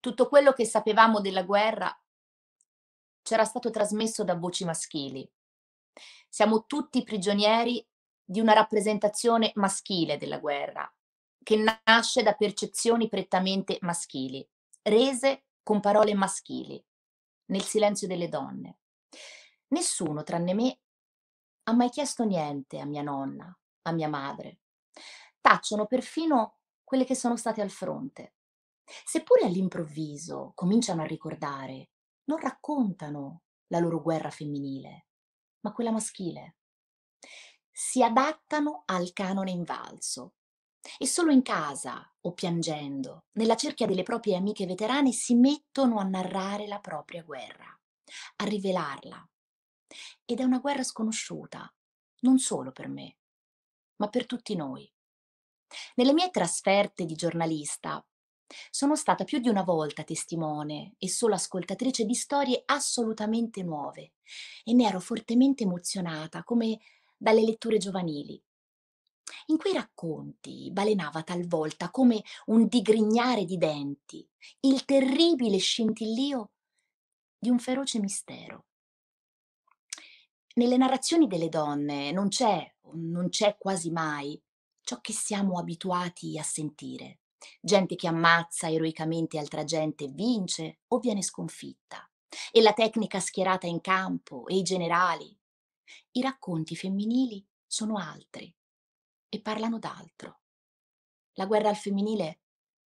Tutto quello che sapevamo della guerra c'era stato trasmesso da voci maschili. Siamo tutti prigionieri di una rappresentazione maschile della guerra, che nasce da percezioni prettamente maschili, rese con parole maschili, nel silenzio delle donne. Nessuno, tranne me, ha mai chiesto niente a mia nonna, a mia madre. Tacciono perfino quelle che sono state al fronte. Seppure all'improvviso cominciano a ricordare, non raccontano la loro guerra femminile, ma quella maschile. Si adattano al canone invalso e solo in casa o piangendo, nella cerchia delle proprie amiche veterane, si mettono a narrare la propria guerra, a rivelarla. Ed è una guerra sconosciuta, non solo per me, ma per tutti noi. Nelle mie trasferte di giornalista sono stata più di una volta testimone e solo ascoltatrice di storie assolutamente nuove e ne ero fortemente emozionata come dalle letture giovanili. In quei racconti balenava talvolta come un digrignare di denti il terribile scintillio di un feroce mistero. Nelle narrazioni delle donne non c'è, non c'è quasi mai ciò che siamo abituati a sentire. Gente che ammazza eroicamente altra gente vince o viene sconfitta. E la tecnica schierata in campo e i generali. I racconti femminili sono altri e parlano d'altro. La guerra al femminile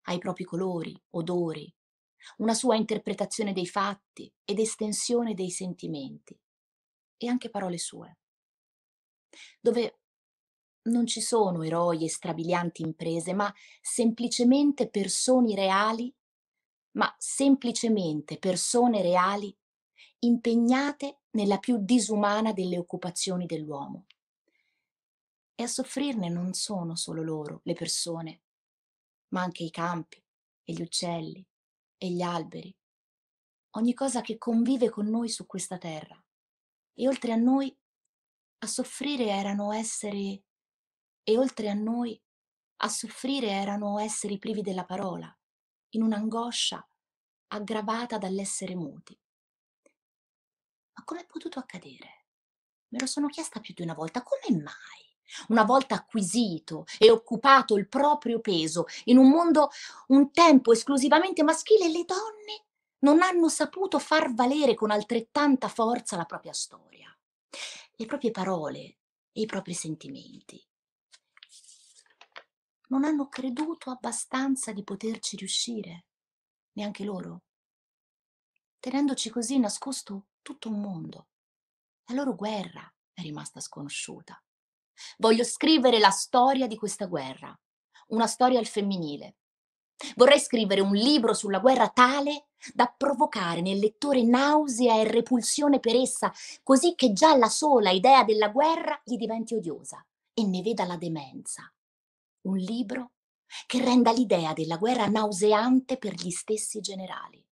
ha i propri colori, odori, una sua interpretazione dei fatti ed estensione dei sentimenti e anche parole sue. Dove non ci sono eroi e strabilianti imprese, ma semplicemente persone reali, ma semplicemente persone reali impegnate nella più disumana delle occupazioni dell'uomo. E a soffrirne non sono solo loro, le persone, ma anche i campi e gli uccelli e gli alberi, ogni cosa che convive con noi su questa terra. E oltre a noi, a soffrire erano esseri e oltre a noi a soffrire erano esseri privi della parola, in un'angoscia aggravata dall'essere muti. Ma com'è potuto accadere? Me lo sono chiesta più di una volta, come mai? Una volta acquisito e occupato il proprio peso in un mondo un tempo esclusivamente maschile, le donne non hanno saputo far valere con altrettanta forza la propria storia, le proprie parole e i propri sentimenti non hanno creduto abbastanza di poterci riuscire, neanche loro, tenendoci così nascosto tutto un mondo. La loro guerra è rimasta sconosciuta. Voglio scrivere la storia di questa guerra, una storia al femminile. Vorrei scrivere un libro sulla guerra tale da provocare nel lettore nausea e repulsione per essa, così che già la sola idea della guerra gli diventi odiosa e ne veda la demenza, un libro che renda l'idea della guerra nauseante per gli stessi generali.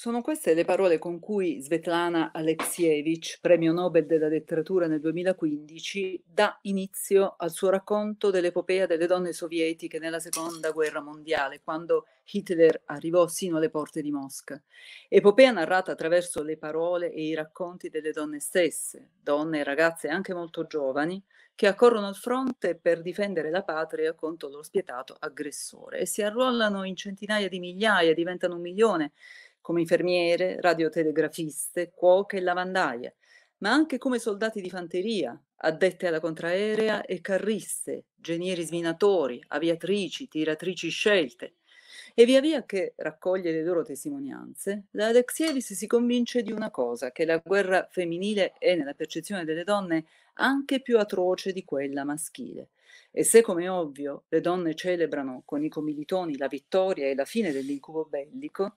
Sono queste le parole con cui Svetlana Alexievich, premio Nobel della letteratura nel 2015, dà inizio al suo racconto dell'epopea delle donne sovietiche nella seconda guerra mondiale, quando Hitler arrivò sino alle porte di Mosca. Epopea narrata attraverso le parole e i racconti delle donne stesse, donne e ragazze anche molto giovani, che accorrono al fronte per difendere la patria contro lo spietato aggressore e si arruolano in centinaia di migliaia, diventano un milione come infermiere, radiotelegrafiste, cuoche e lavandaie, ma anche come soldati di fanteria, addette alla contraerea e carriste, genieri sminatori, aviatrici, tiratrici scelte. E via via che raccoglie le loro testimonianze, la Alexievis si convince di una cosa, che la guerra femminile è nella percezione delle donne anche più atroce di quella maschile. E se, come ovvio, le donne celebrano con i comilitoni la vittoria e la fine dell'incubo bellico,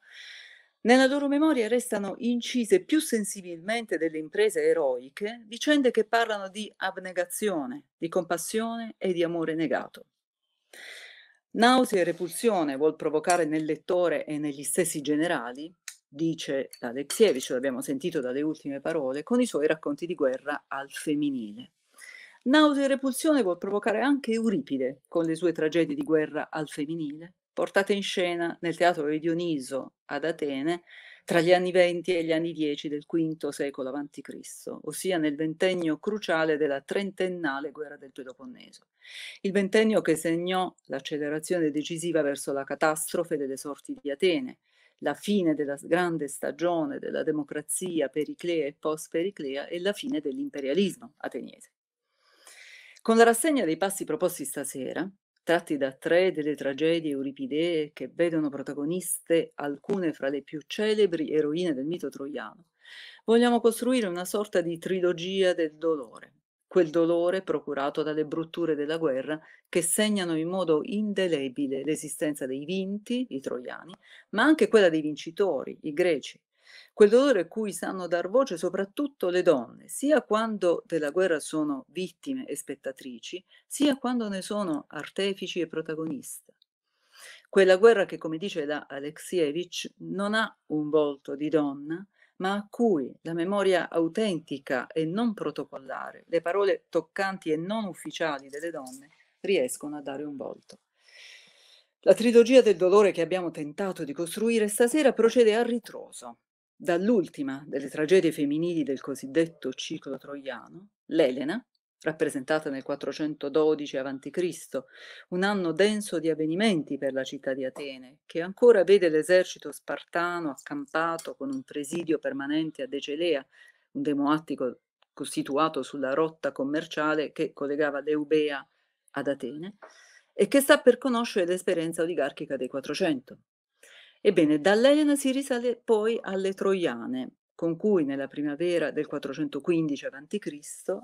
nella loro memoria restano incise più sensibilmente delle imprese eroiche vicende che parlano di abnegazione, di compassione e di amore negato. Nausea e repulsione vuol provocare nel lettore e negli stessi generali, dice Alexievich, lo abbiamo sentito dalle ultime parole, con i suoi racconti di guerra al femminile. Nausea e repulsione vuol provocare anche Euripide con le sue tragedie di guerra al femminile, portata in scena nel teatro di Dioniso ad Atene tra gli anni 20 e gli anni 10 del V secolo a.C., ossia nel ventennio cruciale della trentennale guerra del Peloponneso. Il ventennio che segnò l'accelerazione decisiva verso la catastrofe delle sorti di Atene, la fine della grande stagione della democrazia periclea e post-periclea e la fine dell'imperialismo ateniese. Con la rassegna dei passi proposti stasera, tratti da tre delle tragedie euripidee che vedono protagoniste alcune fra le più celebri eroine del mito troiano, vogliamo costruire una sorta di trilogia del dolore, quel dolore procurato dalle brutture della guerra che segnano in modo indelebile l'esistenza dei vinti, i troiani, ma anche quella dei vincitori, i greci, quel dolore a cui sanno dar voce soprattutto le donne, sia quando della guerra sono vittime e spettatrici, sia quando ne sono artefici e protagoniste. Quella guerra che, come dice da Alexievich, non ha un volto di donna, ma a cui la memoria autentica e non protocollare, le parole toccanti e non ufficiali delle donne riescono a dare un volto. La trilogia del dolore che abbiamo tentato di costruire stasera procede a ritroso, Dall'ultima delle tragedie femminili del cosiddetto ciclo troiano, l'Elena, rappresentata nel 412 a.C., un anno denso di avvenimenti per la città di Atene, che ancora vede l'esercito spartano accampato con un presidio permanente a Decelea, un demoattico situato sulla rotta commerciale che collegava l'Eubea ad Atene, e che sta per conoscere l'esperienza oligarchica dei 400, Ebbene, dall'Elena si risale poi alle Troiane, con cui nella primavera del 415 a.C.,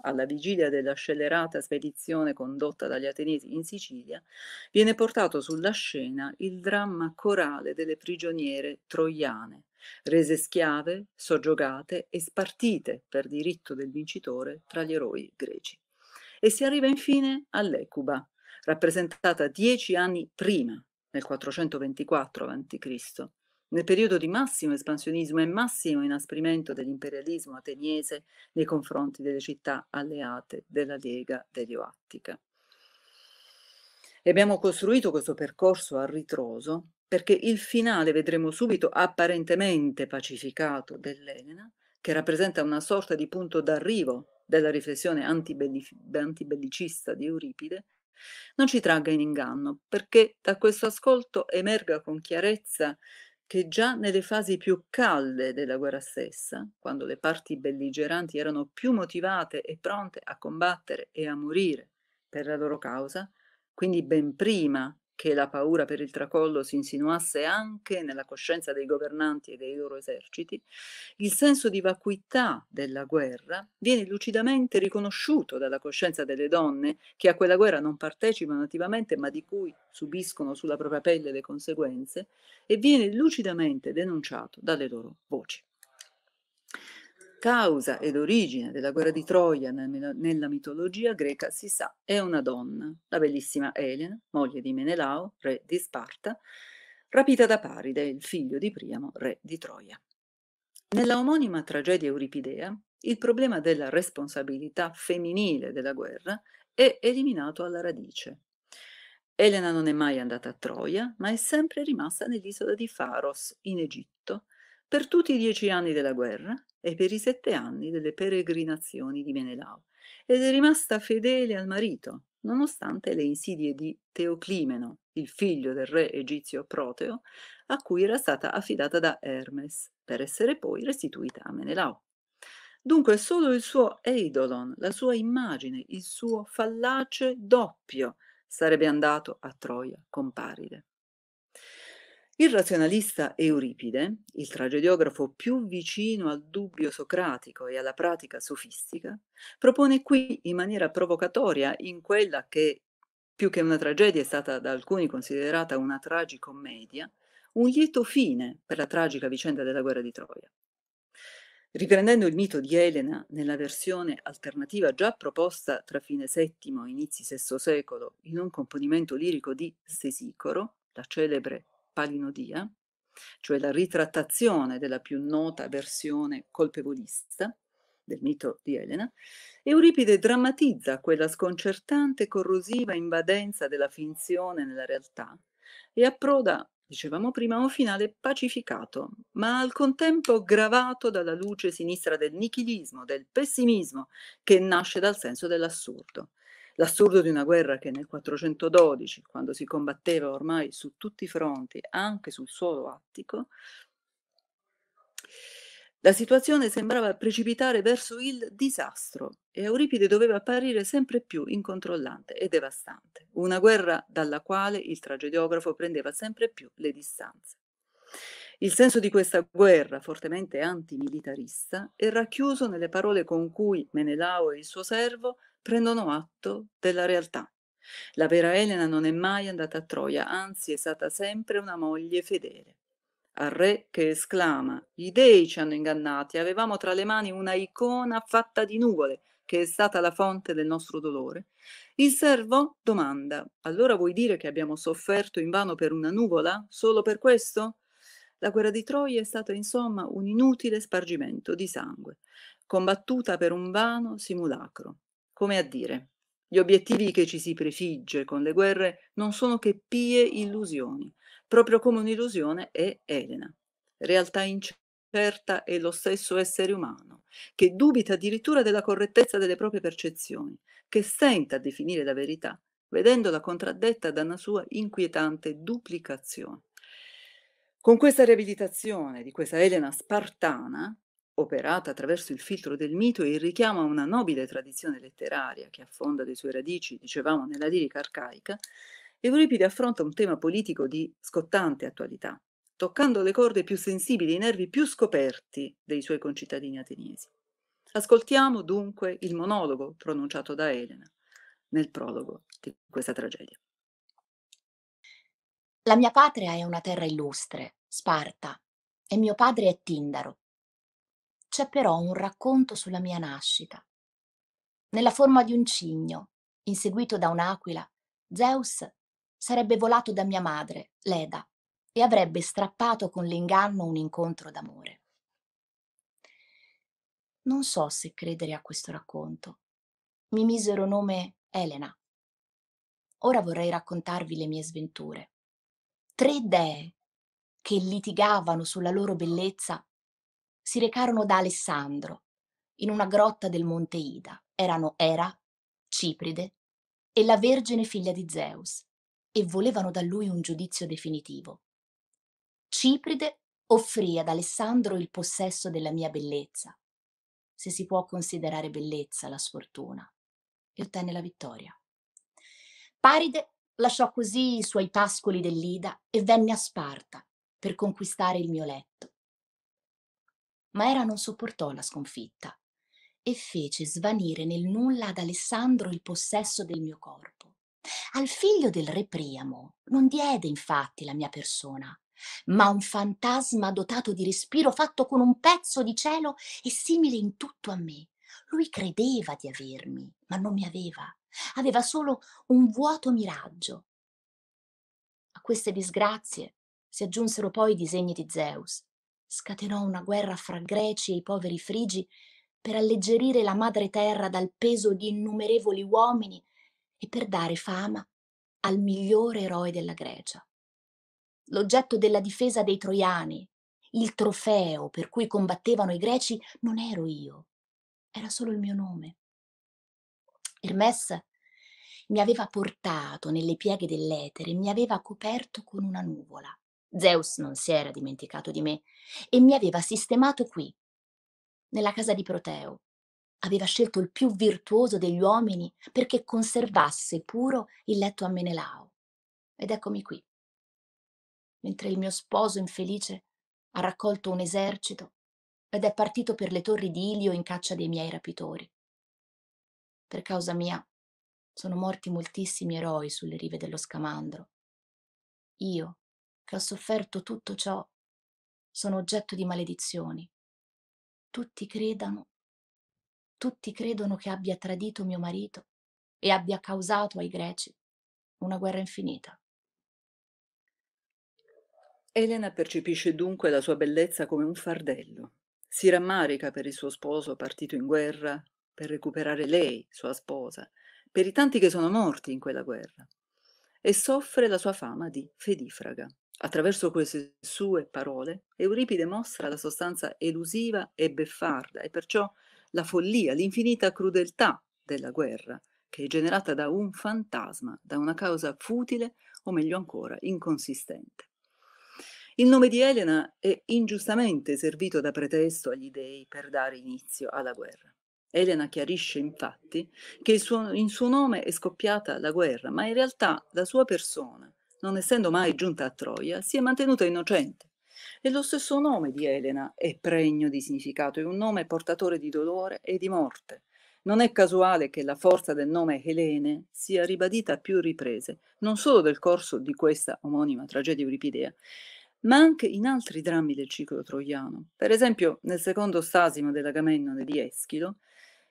alla vigilia della scellerata spedizione condotta dagli Atenesi in Sicilia, viene portato sulla scena il dramma corale delle prigioniere troiane, rese schiave, soggiogate e spartite per diritto del vincitore tra gli eroi greci. E si arriva infine all'Ecuba, rappresentata dieci anni prima nel 424 a.C., nel periodo di massimo espansionismo e massimo inasprimento dell'imperialismo ateniese nei confronti delle città alleate della Lega delioattica. E abbiamo costruito questo percorso a ritroso perché il finale, vedremo subito, apparentemente pacificato dell'Elena, che rappresenta una sorta di punto d'arrivo della riflessione antibellicista di Euripide, non ci tragga in inganno, perché da questo ascolto emerga con chiarezza che già nelle fasi più calde della guerra stessa, quando le parti belligeranti erano più motivate e pronte a combattere e a morire per la loro causa, quindi ben prima che la paura per il tracollo si insinuasse anche nella coscienza dei governanti e dei loro eserciti, il senso di vacuità della guerra viene lucidamente riconosciuto dalla coscienza delle donne che a quella guerra non partecipano attivamente ma di cui subiscono sulla propria pelle le conseguenze e viene lucidamente denunciato dalle loro voci causa ed origine della guerra di Troia nella mitologia greca si sa è una donna, la bellissima Elena, moglie di Menelao, re di Sparta, rapita da Paride, il figlio di Priamo, re di Troia. Nella omonima tragedia euripidea, il problema della responsabilità femminile della guerra è eliminato alla radice. Elena non è mai andata a Troia, ma è sempre rimasta nell'isola di Faros, in Egitto, per tutti i dieci anni della guerra e per i sette anni delle peregrinazioni di Menelao ed è rimasta fedele al marito, nonostante le insidie di Teoclimeno, il figlio del re egizio Proteo, a cui era stata affidata da Hermes, per essere poi restituita a Menelao. Dunque solo il suo eidolon, la sua immagine, il suo fallace doppio sarebbe andato a Troia con Paride. Il razionalista Euripide, il tragediografo più vicino al dubbio socratico e alla pratica sofistica, propone qui in maniera provocatoria in quella che più che una tragedia è stata da alcuni considerata una tragicommedia, un lieto fine per la tragica vicenda della guerra di Troia. Riprendendo il mito di Elena nella versione alternativa già proposta tra fine VII e inizi VI secolo in un componimento lirico di Sesicoro, la celebre palinodia, eh, cioè la ritrattazione della più nota versione colpevolista del mito di Elena, Euripide drammatizza quella sconcertante corrosiva invadenza della finzione nella realtà e approda, dicevamo prima, a un finale pacificato, ma al contempo gravato dalla luce sinistra del nichilismo, del pessimismo che nasce dal senso dell'assurdo. L'assurdo di una guerra che nel 412, quando si combatteva ormai su tutti i fronti, anche sul suolo attico, la situazione sembrava precipitare verso il disastro e Euripide doveva apparire sempre più incontrollante e devastante, una guerra dalla quale il tragediografo prendeva sempre più le distanze. Il senso di questa guerra, fortemente antimilitarista, è racchiuso nelle parole con cui Menelao e il suo servo prendono atto della realtà. La vera Elena non è mai andata a Troia, anzi è stata sempre una moglie fedele. Al re che esclama, gli dei ci hanno ingannati, avevamo tra le mani una icona fatta di nuvole, che è stata la fonte del nostro dolore, il servo domanda, allora vuoi dire che abbiamo sofferto in vano per una nuvola? Solo per questo? La guerra di Troia è stata insomma un inutile spargimento di sangue, combattuta per un vano simulacro. Come a dire, gli obiettivi che ci si prefigge con le guerre non sono che pie illusioni, proprio come un'illusione è Elena. Realtà incerta è lo stesso essere umano, che dubita addirittura della correttezza delle proprie percezioni, che stenta a definire la verità, vedendola contraddetta da una sua inquietante duplicazione. Con questa riabilitazione di questa Elena spartana, operata attraverso il filtro del mito e il richiamo a una nobile tradizione letteraria che affonda le sue radici, dicevamo, nella lirica arcaica, Euripide affronta un tema politico di scottante attualità, toccando le corde più sensibili, i nervi più scoperti dei suoi concittadini ateniesi. Ascoltiamo dunque il monologo pronunciato da Elena nel prologo di questa tragedia. La mia patria è una terra illustre, Sparta, e mio padre è Tindaro, c'è però un racconto sulla mia nascita. Nella forma di un cigno, inseguito da un'aquila, Zeus sarebbe volato da mia madre, Leda, e avrebbe strappato con l'inganno un incontro d'amore. Non so se credere a questo racconto. Mi misero nome Elena. Ora vorrei raccontarvi le mie sventure. Tre dee che litigavano sulla loro bellezza si recarono da Alessandro in una grotta del Monte Ida. Erano Era, Cipride e la Vergine figlia di Zeus e volevano da lui un giudizio definitivo. Cipride offrì ad Alessandro il possesso della mia bellezza, se si può considerare bellezza la sfortuna, e ottenne la vittoria. Paride lasciò così i suoi pascoli dell'Ida e venne a Sparta per conquistare il mio letto ma era non sopportò la sconfitta e fece svanire nel nulla ad Alessandro il possesso del mio corpo. Al figlio del re Priamo non diede infatti la mia persona, ma un fantasma dotato di respiro fatto con un pezzo di cielo e simile in tutto a me. Lui credeva di avermi, ma non mi aveva. Aveva solo un vuoto miraggio. A queste disgrazie si aggiunsero poi i disegni di Zeus, scatenò una guerra fra greci e i poveri frigi per alleggerire la madre terra dal peso di innumerevoli uomini e per dare fama al migliore eroe della Grecia. L'oggetto della difesa dei troiani, il trofeo per cui combattevano i greci, non ero io, era solo il mio nome. Hermes mi aveva portato nelle pieghe dell'etere mi aveva coperto con una nuvola. Zeus non si era dimenticato di me e mi aveva sistemato qui, nella casa di Proteo. Aveva scelto il più virtuoso degli uomini perché conservasse puro il letto a Menelao. Ed eccomi qui, mentre il mio sposo infelice ha raccolto un esercito ed è partito per le torri di Ilio in caccia dei miei rapitori. Per causa mia sono morti moltissimi eroi sulle rive dello Scamandro. Io che ho sofferto tutto ciò, sono oggetto di maledizioni. Tutti credano, tutti credono che abbia tradito mio marito e abbia causato ai greci una guerra infinita. Elena percepisce dunque la sua bellezza come un fardello. Si rammarica per il suo sposo partito in guerra, per recuperare lei, sua sposa, per i tanti che sono morti in quella guerra. E soffre la sua fama di fedifraga. Attraverso queste sue parole, Euripide mostra la sostanza elusiva e beffarda e perciò la follia, l'infinita crudeltà della guerra, che è generata da un fantasma, da una causa futile o meglio ancora inconsistente. Il nome di Elena è ingiustamente servito da pretesto agli dei per dare inizio alla guerra. Elena chiarisce infatti che suo, in suo nome è scoppiata la guerra, ma in realtà la sua persona non essendo mai giunta a Troia, si è mantenuta innocente. E lo stesso nome di Elena è pregno di significato, è un nome portatore di dolore e di morte. Non è casuale che la forza del nome Helene sia ribadita a più riprese, non solo nel corso di questa omonima tragedia euripidea, ma anche in altri drammi del ciclo troiano. Per esempio, nel secondo stasimo dell'Agamennone di Eschilo,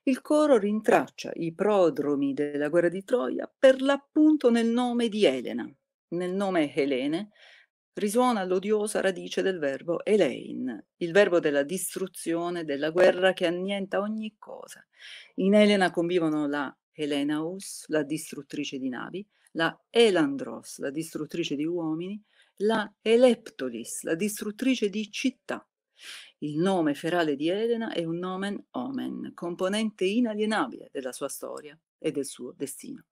il coro rintraccia i prodromi della guerra di Troia per l'appunto nel nome di Elena, nel nome Helene risuona l'odiosa radice del verbo Elein, il verbo della distruzione, della guerra che annienta ogni cosa. In Elena convivono la Helenaus, la distruttrice di navi, la Elandros, la distruttrice di uomini, la Eleptolis, la distruttrice di città. Il nome ferale di Elena è un nomen omen, componente inalienabile della sua storia e del suo destino.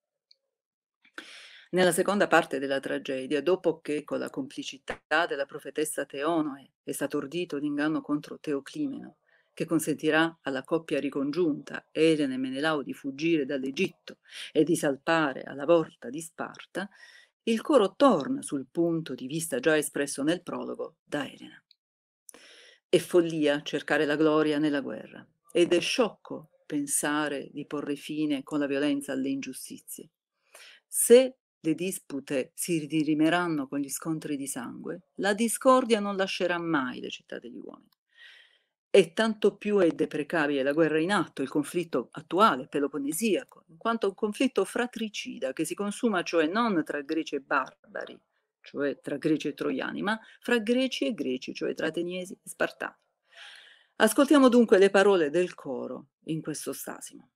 Nella seconda parte della tragedia, dopo che con la complicità della profetessa Teonoe è stato ordito l'inganno contro Teoclimeno, che consentirà alla coppia ricongiunta Elena e Menelao di fuggire dall'Egitto e di salpare alla volta di Sparta, il coro torna sul punto di vista già espresso nel prologo da Elena. È follia cercare la gloria nella guerra ed è sciocco pensare di porre fine con la violenza alle ingiustizie. Se le dispute si dirimeranno con gli scontri di sangue, la discordia non lascerà mai le città degli uomini. E tanto più è deprecabile la guerra in atto, il conflitto attuale peloponnesiaco, in quanto un conflitto fratricida che si consuma cioè non tra greci e barbari, cioè tra greci e troiani, ma fra greci e greci, cioè tra ateniesi e spartani. Ascoltiamo dunque le parole del coro in questo stasimo.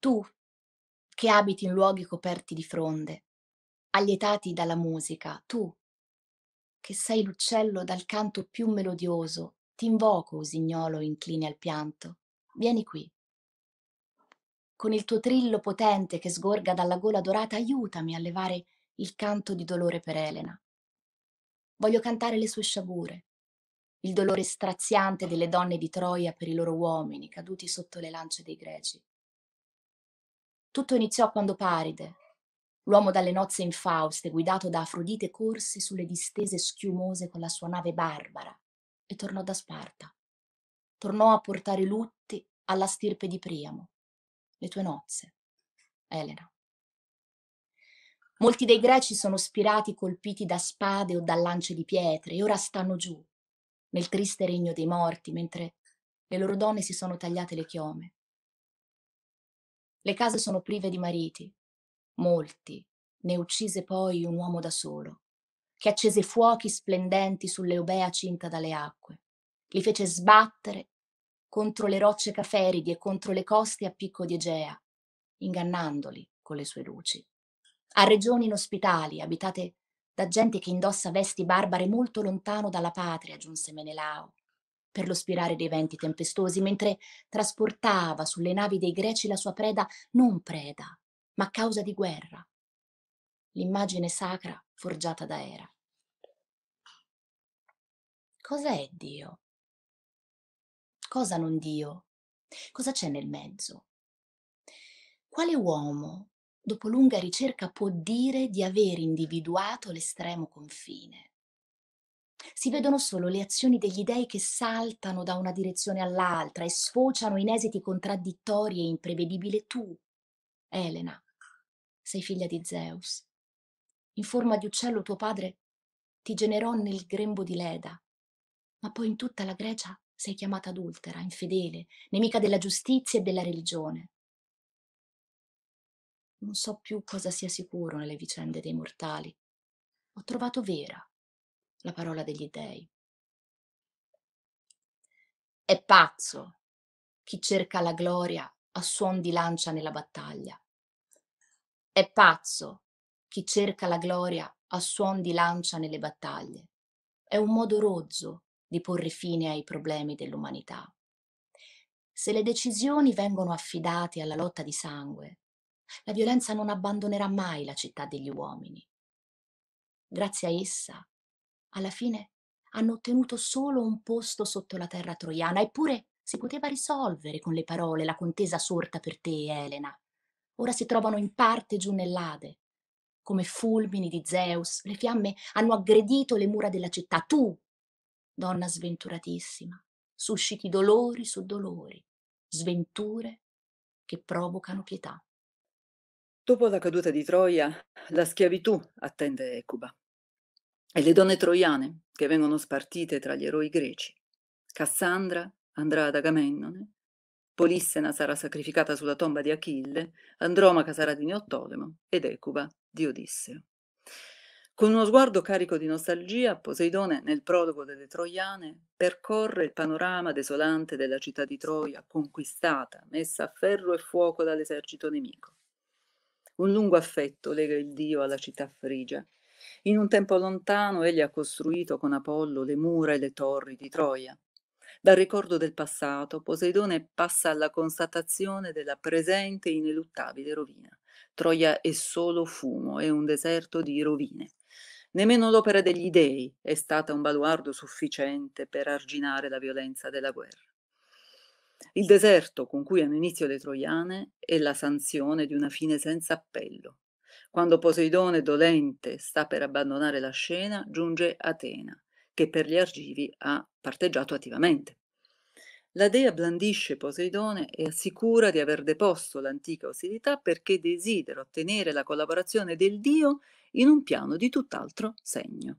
Tu, che abiti in luoghi coperti di fronde, allietati dalla musica, tu, che sei l'uccello dal canto più melodioso, ti invoco, usignolo incline al pianto, vieni qui. Con il tuo trillo potente che sgorga dalla gola dorata, aiutami a levare il canto di dolore per Elena. Voglio cantare le sue sciagure, il dolore straziante delle donne di Troia per i loro uomini caduti sotto le lance dei greci. Tutto iniziò quando Paride, l'uomo dalle nozze infauste, guidato da Afrodite, corse sulle distese schiumose con la sua nave barbara e tornò da Sparta. Tornò a portare lutti alla stirpe di Priamo, le tue nozze, Elena. Molti dei greci sono spirati colpiti da spade o da lance di pietre e ora stanno giù, nel triste regno dei morti, mentre le loro donne si sono tagliate le chiome le case sono prive di mariti. Molti ne uccise poi un uomo da solo, che accese fuochi splendenti sull'Eubea cinta dalle acque, li fece sbattere contro le rocce caferidi e contro le coste a picco di Egea, ingannandoli con le sue luci. A regioni inospitali, abitate da gente che indossa vesti barbare molto lontano dalla patria, giunse Menelao, per lo spirare dei venti tempestosi, mentre trasportava sulle navi dei greci la sua preda non preda, ma causa di guerra, l'immagine sacra forgiata da Era. Cos'è Dio? Cosa non Dio? Cosa c'è nel mezzo? Quale uomo, dopo lunga ricerca, può dire di aver individuato l'estremo confine? si vedono solo le azioni degli dei che saltano da una direzione all'altra e sfociano in esiti contraddittori e imprevedibili. Tu, Elena, sei figlia di Zeus. In forma di uccello tuo padre ti generò nel grembo di Leda, ma poi in tutta la Grecia sei chiamata adultera, infedele, nemica della giustizia e della religione. Non so più cosa sia sicuro nelle vicende dei mortali. Ho trovato vera la parola degli dèi. È pazzo chi cerca la gloria a suon di lancia nella battaglia. È pazzo chi cerca la gloria a suon di lancia nelle battaglie. È un modo rozzo di porre fine ai problemi dell'umanità. Se le decisioni vengono affidate alla lotta di sangue, la violenza non abbandonerà mai la città degli uomini. Grazie a essa alla fine hanno ottenuto solo un posto sotto la terra troiana, eppure si poteva risolvere con le parole la contesa sorta per te, Elena. Ora si trovano in parte giù nell'Ade. Come fulmini di Zeus, le fiamme hanno aggredito le mura della città. Tu, donna sventuratissima, susciti dolori su dolori, sventure che provocano pietà. Dopo la caduta di Troia, la schiavitù attende Ecuba e le donne troiane che vengono spartite tra gli eroi greci. Cassandra andrà ad Agamennone, Polissena sarà sacrificata sulla tomba di Achille, Andromaca sarà di Neottolemo ed Ecuba di Odisseo. Con uno sguardo carico di nostalgia, Poseidone, nel prologo delle Troiane, percorre il panorama desolante della città di Troia, conquistata, messa a ferro e fuoco dall'esercito nemico. Un lungo affetto lega il dio alla città frigia, in un tempo lontano egli ha costruito con Apollo le mura e le torri di Troia. Dal ricordo del passato, Poseidone passa alla constatazione della presente ineluttabile rovina. Troia è solo fumo, e un deserto di rovine. Nemmeno l'opera degli dei è stata un baluardo sufficiente per arginare la violenza della guerra. Il deserto con cui hanno inizio le troiane è la sanzione di una fine senza appello, quando Poseidone, dolente, sta per abbandonare la scena, giunge Atena, che per gli argivi ha parteggiato attivamente. La dea blandisce Poseidone e assicura di aver deposto l'antica ostilità perché desidera ottenere la collaborazione del dio in un piano di tutt'altro segno.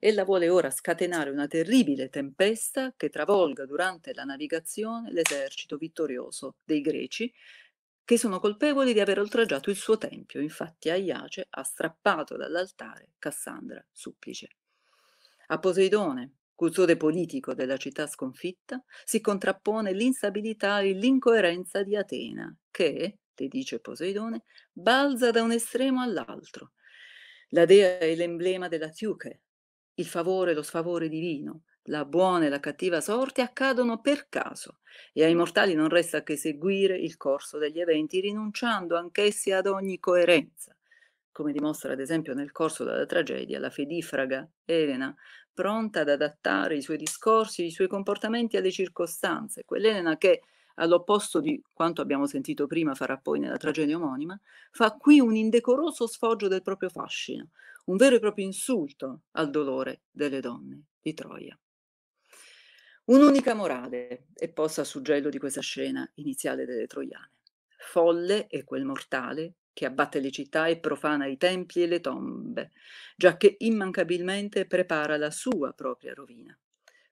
Ella vuole ora scatenare una terribile tempesta che travolga durante la navigazione l'esercito vittorioso dei greci, che sono colpevoli di aver oltraggiato il suo tempio. Infatti Aiace ha strappato dall'altare Cassandra supplice. A Poseidone, custode politico della città sconfitta, si contrappone l'instabilità e l'incoerenza di Atena, che, le dice Poseidone, balza da un estremo all'altro. La dea è l'emblema della Tiuche, il favore e lo sfavore divino, la buona e la cattiva sorte accadono per caso e ai mortali non resta che seguire il corso degli eventi rinunciando anch'essi ad ogni coerenza, come dimostra ad esempio nel corso della tragedia la fedifraga Elena, pronta ad adattare i suoi discorsi, i suoi comportamenti alle circostanze, quell'Elena che all'opposto di quanto abbiamo sentito prima farà poi nella tragedia omonima, fa qui un indecoroso sfoggio del proprio fascino, un vero e proprio insulto al dolore delle donne di Troia. Un'unica morale è posta a suggello di questa scena iniziale delle Troiane. Folle è quel mortale che abbatte le città e profana i templi e le tombe, giacché immancabilmente prepara la sua propria rovina.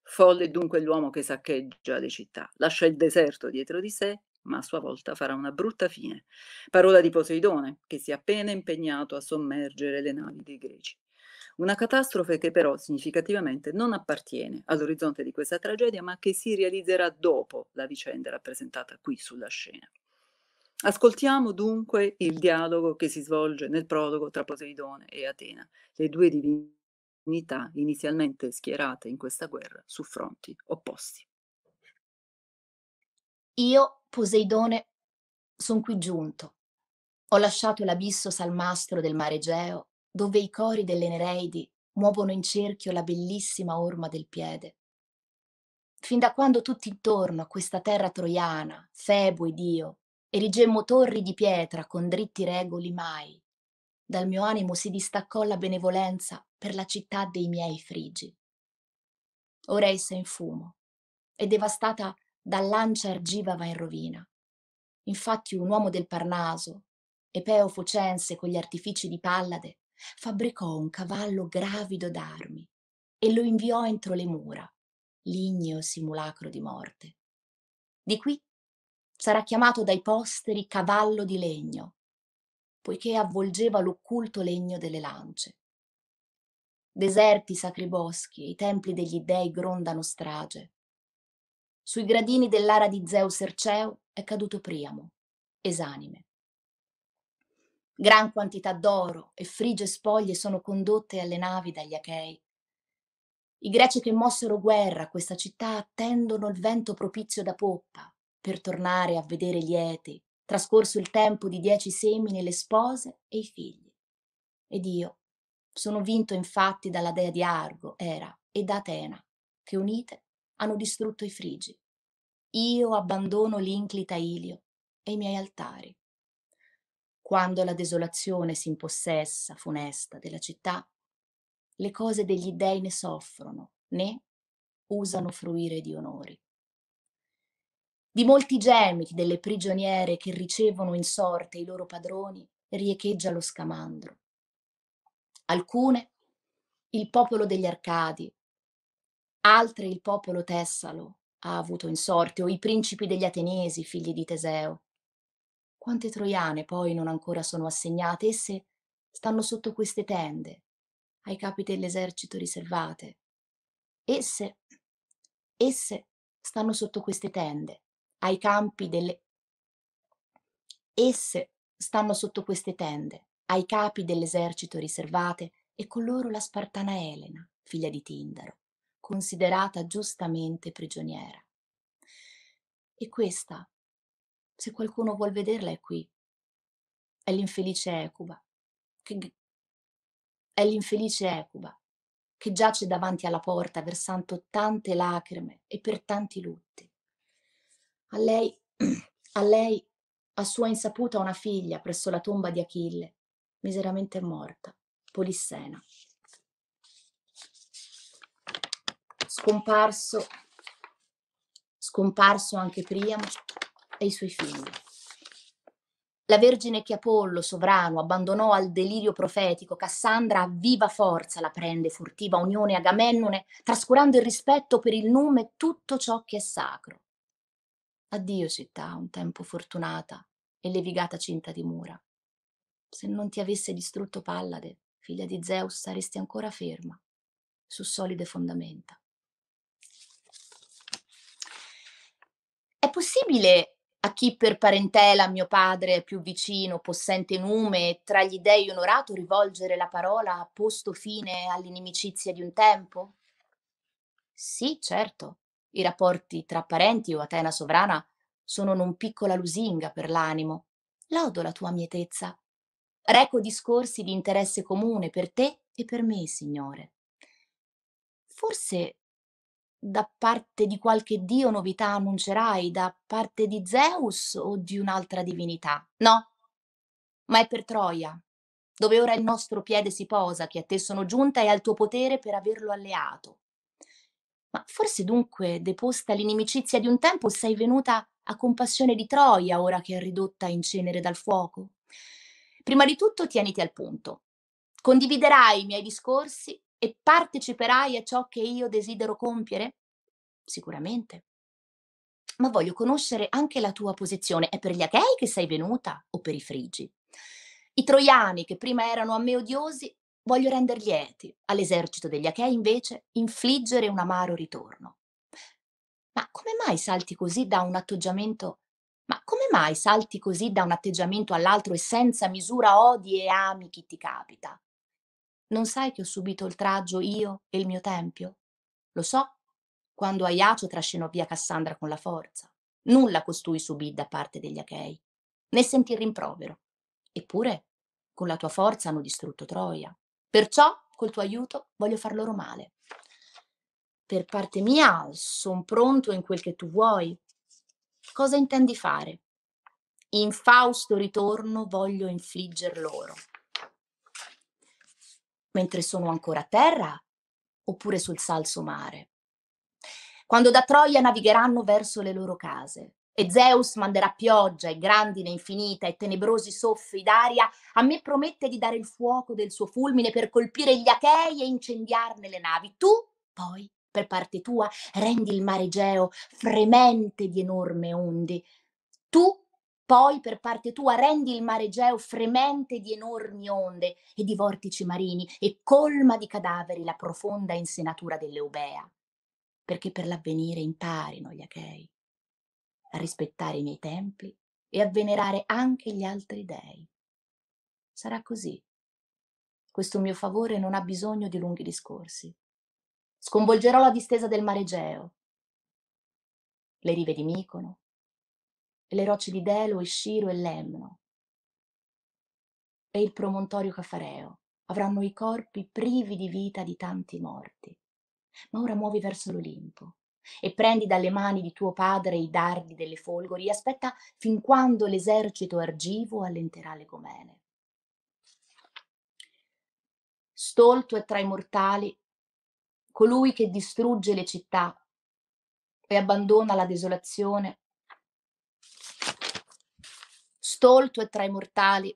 Folle è dunque l'uomo che saccheggia le città, lascia il deserto dietro di sé, ma a sua volta farà una brutta fine. Parola di Poseidone, che si è appena impegnato a sommergere le navi dei greci. Una catastrofe che però significativamente non appartiene all'orizzonte di questa tragedia, ma che si realizzerà dopo la vicenda rappresentata qui sulla scena. Ascoltiamo dunque il dialogo che si svolge nel prologo tra Poseidone e Atena, le due divinità inizialmente schierate in questa guerra su fronti opposti. Io, Poseidone, sono qui giunto. Ho lasciato l'abisso salmastro del mare Egeo dove i cori delle Nereidi muovono in cerchio la bellissima orma del piede. Fin da quando tutti intorno a questa terra troiana, Febo ed io, erigemmo torri di pietra con dritti regoli mai, dal mio animo si distaccò la benevolenza per la città dei miei frigi. Ora essa è in fumo, è devastata dall'ancia argiva va in rovina. Infatti un uomo del Parnaso, Epeo Focense con gli artifici di Pallade, fabbricò un cavallo gravido d'armi e lo inviò entro le mura, ligneo simulacro di morte. Di qui sarà chiamato dai posteri cavallo di legno, poiché avvolgeva l'occulto legno delle lance. Deserti i sacri boschi, e i templi degli dei grondano strage. Sui gradini dell'ara di Zeus Erceo è caduto Priamo, esanime. Gran quantità d'oro e frigie spoglie sono condotte alle navi dagli Achei. I greci che mossero guerra a questa città attendono il vento propizio da poppa per tornare a vedere lieti, trascorso il tempo di dieci semine, le spose e i figli. Ed io sono vinto infatti dalla dea di Argo, Era, e da Atena, che unite hanno distrutto i Frigi. Io abbandono l'inclita Ilio e i miei altari. Quando la desolazione si impossessa, funesta, della città, le cose degli dei ne soffrono, né usano fruire di onori. Di molti gemiti delle prigioniere che ricevono in sorte i loro padroni riecheggia lo scamandro. Alcune il popolo degli Arcadi, altre il popolo tessalo ha avuto in sorte, o i principi degli Ateniesi, figli di Teseo, quante troiane poi non ancora sono assegnate, esse stanno sotto queste tende, ai capi dell'esercito riservate. Esse, esse stanno sotto queste tende, ai campi delle... Esse stanno sotto queste tende, ai capi dell'esercito riservate, e con loro la spartana Elena, figlia di Tindaro, considerata giustamente prigioniera. E questa se qualcuno vuol vederla è qui. È l'infelice Ecuba. Che... È l'infelice Ecuba che giace davanti alla porta versando tante lacrime e per tanti lutti. A lei, a lei, a sua insaputa una figlia presso la tomba di Achille, miseramente morta, Polissena. Scomparso, scomparso anche Priamo, e i suoi figli. La Vergine che Apollo, sovrano, abbandonò al delirio profetico, Cassandra a viva forza la prende furtiva unione Agamennone, trascurando il rispetto per il nome tutto ciò che è sacro. Addio città, un tempo fortunata e levigata cinta di mura. Se non ti avesse distrutto Pallade, figlia di Zeus, saresti ancora ferma, su solide fondamenta. È possibile a chi per parentela mio padre è più vicino, possente nume, tra gli dei onorato rivolgere la parola ha posto fine all'inimicizia di un tempo? Sì, certo, i rapporti tra parenti o Atena sovrana sono non piccola lusinga per l'animo. Lodo la tua mietezza. Reco discorsi di interesse comune per te e per me, signore. Forse da parte di qualche dio novità annuncerai, da parte di Zeus o di un'altra divinità? No, ma è per Troia, dove ora il nostro piede si posa, che a te sono giunta e al tuo potere per averlo alleato. Ma forse dunque, deposta l'inimicizia di un tempo, sei venuta a compassione di Troia ora che è ridotta in cenere dal fuoco? Prima di tutto tieniti al punto. Condividerai i miei discorsi e parteciperai a ciò che io desidero compiere? Sicuramente. Ma voglio conoscere anche la tua posizione. È per gli Achei che sei venuta o per i Frigi? I Troiani, che prima erano a me odiosi, voglio render lieti. All'esercito degli Achei, invece, infliggere un amaro ritorno. Ma come mai salti così da un atteggiamento ma come mai salti così da un atteggiamento all'altro e senza misura odi e ami chi ti capita? Non sai che ho subito oltraggio io e il mio tempio? Lo so, quando Aiace trascinò via Cassandra con la forza. Nulla costui subì da parte degli Achei, né sentì rimprovero. Eppure, con la tua forza hanno distrutto Troia. Perciò, col tuo aiuto, voglio far loro male. Per parte mia, son pronto in quel che tu vuoi. Cosa intendi fare? In Fausto ritorno voglio infligger loro mentre sono ancora a terra oppure sul salso mare. Quando da Troia navigheranno verso le loro case e Zeus manderà pioggia e grandine infinita e tenebrosi soffi d'aria, a me promette di dare il fuoco del suo fulmine per colpire gli Achei e incendiarne le navi. Tu poi, per parte tua, rendi il mare Egeo fremente di enorme onde. Tu poi per parte tua rendi il mare Egeo fremente di enormi onde e di vortici marini e colma di cadaveri la profonda insenatura dell'Eubea, perché per l'avvenire imparino gli Achei a rispettare i miei templi e a venerare anche gli altri dei. Sarà così. Questo mio favore non ha bisogno di lunghi discorsi. Sconvolgerò la distesa del mare Egeo, le rive di Micono, le rocce di Delo e Sciro e Lemno e il promontorio Cafareo avranno i corpi privi di vita di tanti morti. Ma ora muovi verso l'Olimpo e prendi dalle mani di tuo padre i dardi delle folgori e aspetta fin quando l'esercito argivo allenterà le gomene. Stolto è tra i mortali colui che distrugge le città e abbandona la desolazione Stolto è tra i mortali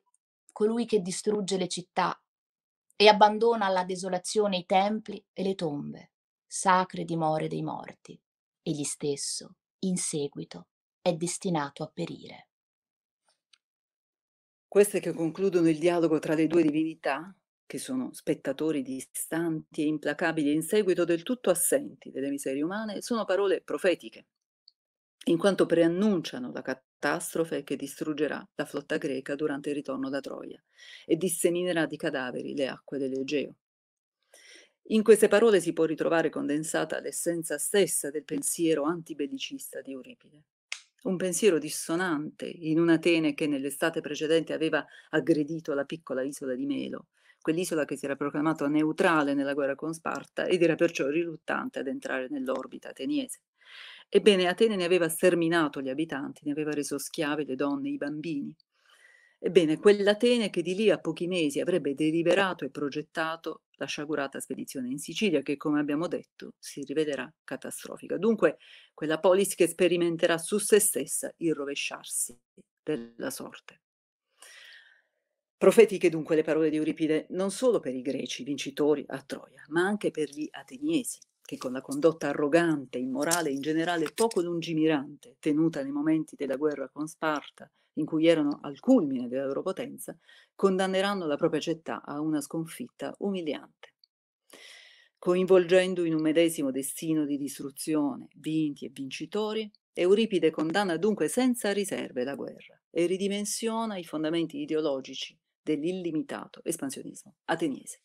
colui che distrugge le città e abbandona alla desolazione i templi e le tombe, sacre dimore dei morti, egli stesso, in seguito, è destinato a perire. Queste che concludono il dialogo tra le due divinità, che sono spettatori distanti e implacabili in seguito del tutto assenti delle miserie umane, sono parole profetiche, in quanto preannunciano la, cattiva catastrofe che distruggerà la flotta greca durante il ritorno da Troia e disseminerà di cadaveri le acque dell'Egeo. In queste parole si può ritrovare condensata l'essenza stessa del pensiero antibellicista di Euripide. Un pensiero dissonante in un'Atene che nell'estate precedente aveva aggredito la piccola isola di Melo, quell'isola che si era proclamata neutrale nella guerra con Sparta ed era perciò riluttante ad entrare nell'orbita ateniese. Ebbene, Atene ne aveva sterminato gli abitanti, ne aveva reso schiave le donne, i bambini. Ebbene, quell'Atene che di lì a pochi mesi avrebbe deliberato e progettato la sciagurata spedizione in Sicilia, che come abbiamo detto si rivelerà catastrofica. Dunque, quella polis che sperimenterà su se stessa il rovesciarsi della sorte. Profetiche dunque le parole di Euripide non solo per i greci vincitori a Troia, ma anche per gli ateniesi, che con la condotta arrogante, immorale e in generale poco lungimirante tenuta nei momenti della guerra con Sparta, in cui erano al culmine della loro potenza, condanneranno la propria città a una sconfitta umiliante, coinvolgendo in un medesimo destino di distruzione vinti e vincitori. Euripide condanna dunque senza riserve la guerra e ridimensiona i fondamenti ideologici dell'illimitato espansionismo ateniese.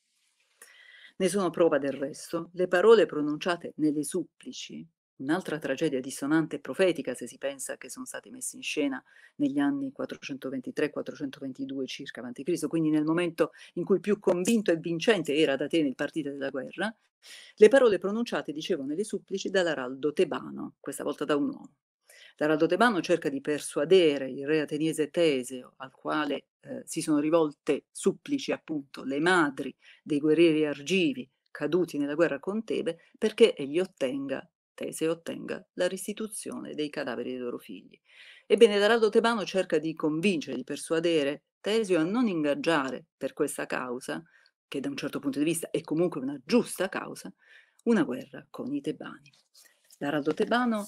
Ne sono prova del resto le parole pronunciate nelle supplici, un'altra tragedia dissonante e profetica se si pensa che sono state messe in scena negli anni 423-422 circa a.C., quindi nel momento in cui più convinto e vincente era ad Atene il partito della guerra, le parole pronunciate, dicevo, nelle supplici dall'araldo tebano, questa volta da un uomo. L'Araldo Tebano cerca di persuadere il re ateniese Teseo, al quale eh, si sono rivolte supplici appunto le madri dei guerrieri argivi caduti nella guerra con Tebe, perché egli ottenga, Teseo ottenga, la restituzione dei cadaveri dei loro figli. Ebbene, Daraldo Tebano cerca di convincere, di persuadere Teseo a non ingaggiare per questa causa, che da un certo punto di vista è comunque una giusta causa, una guerra con i tebani. Daraldo Tebano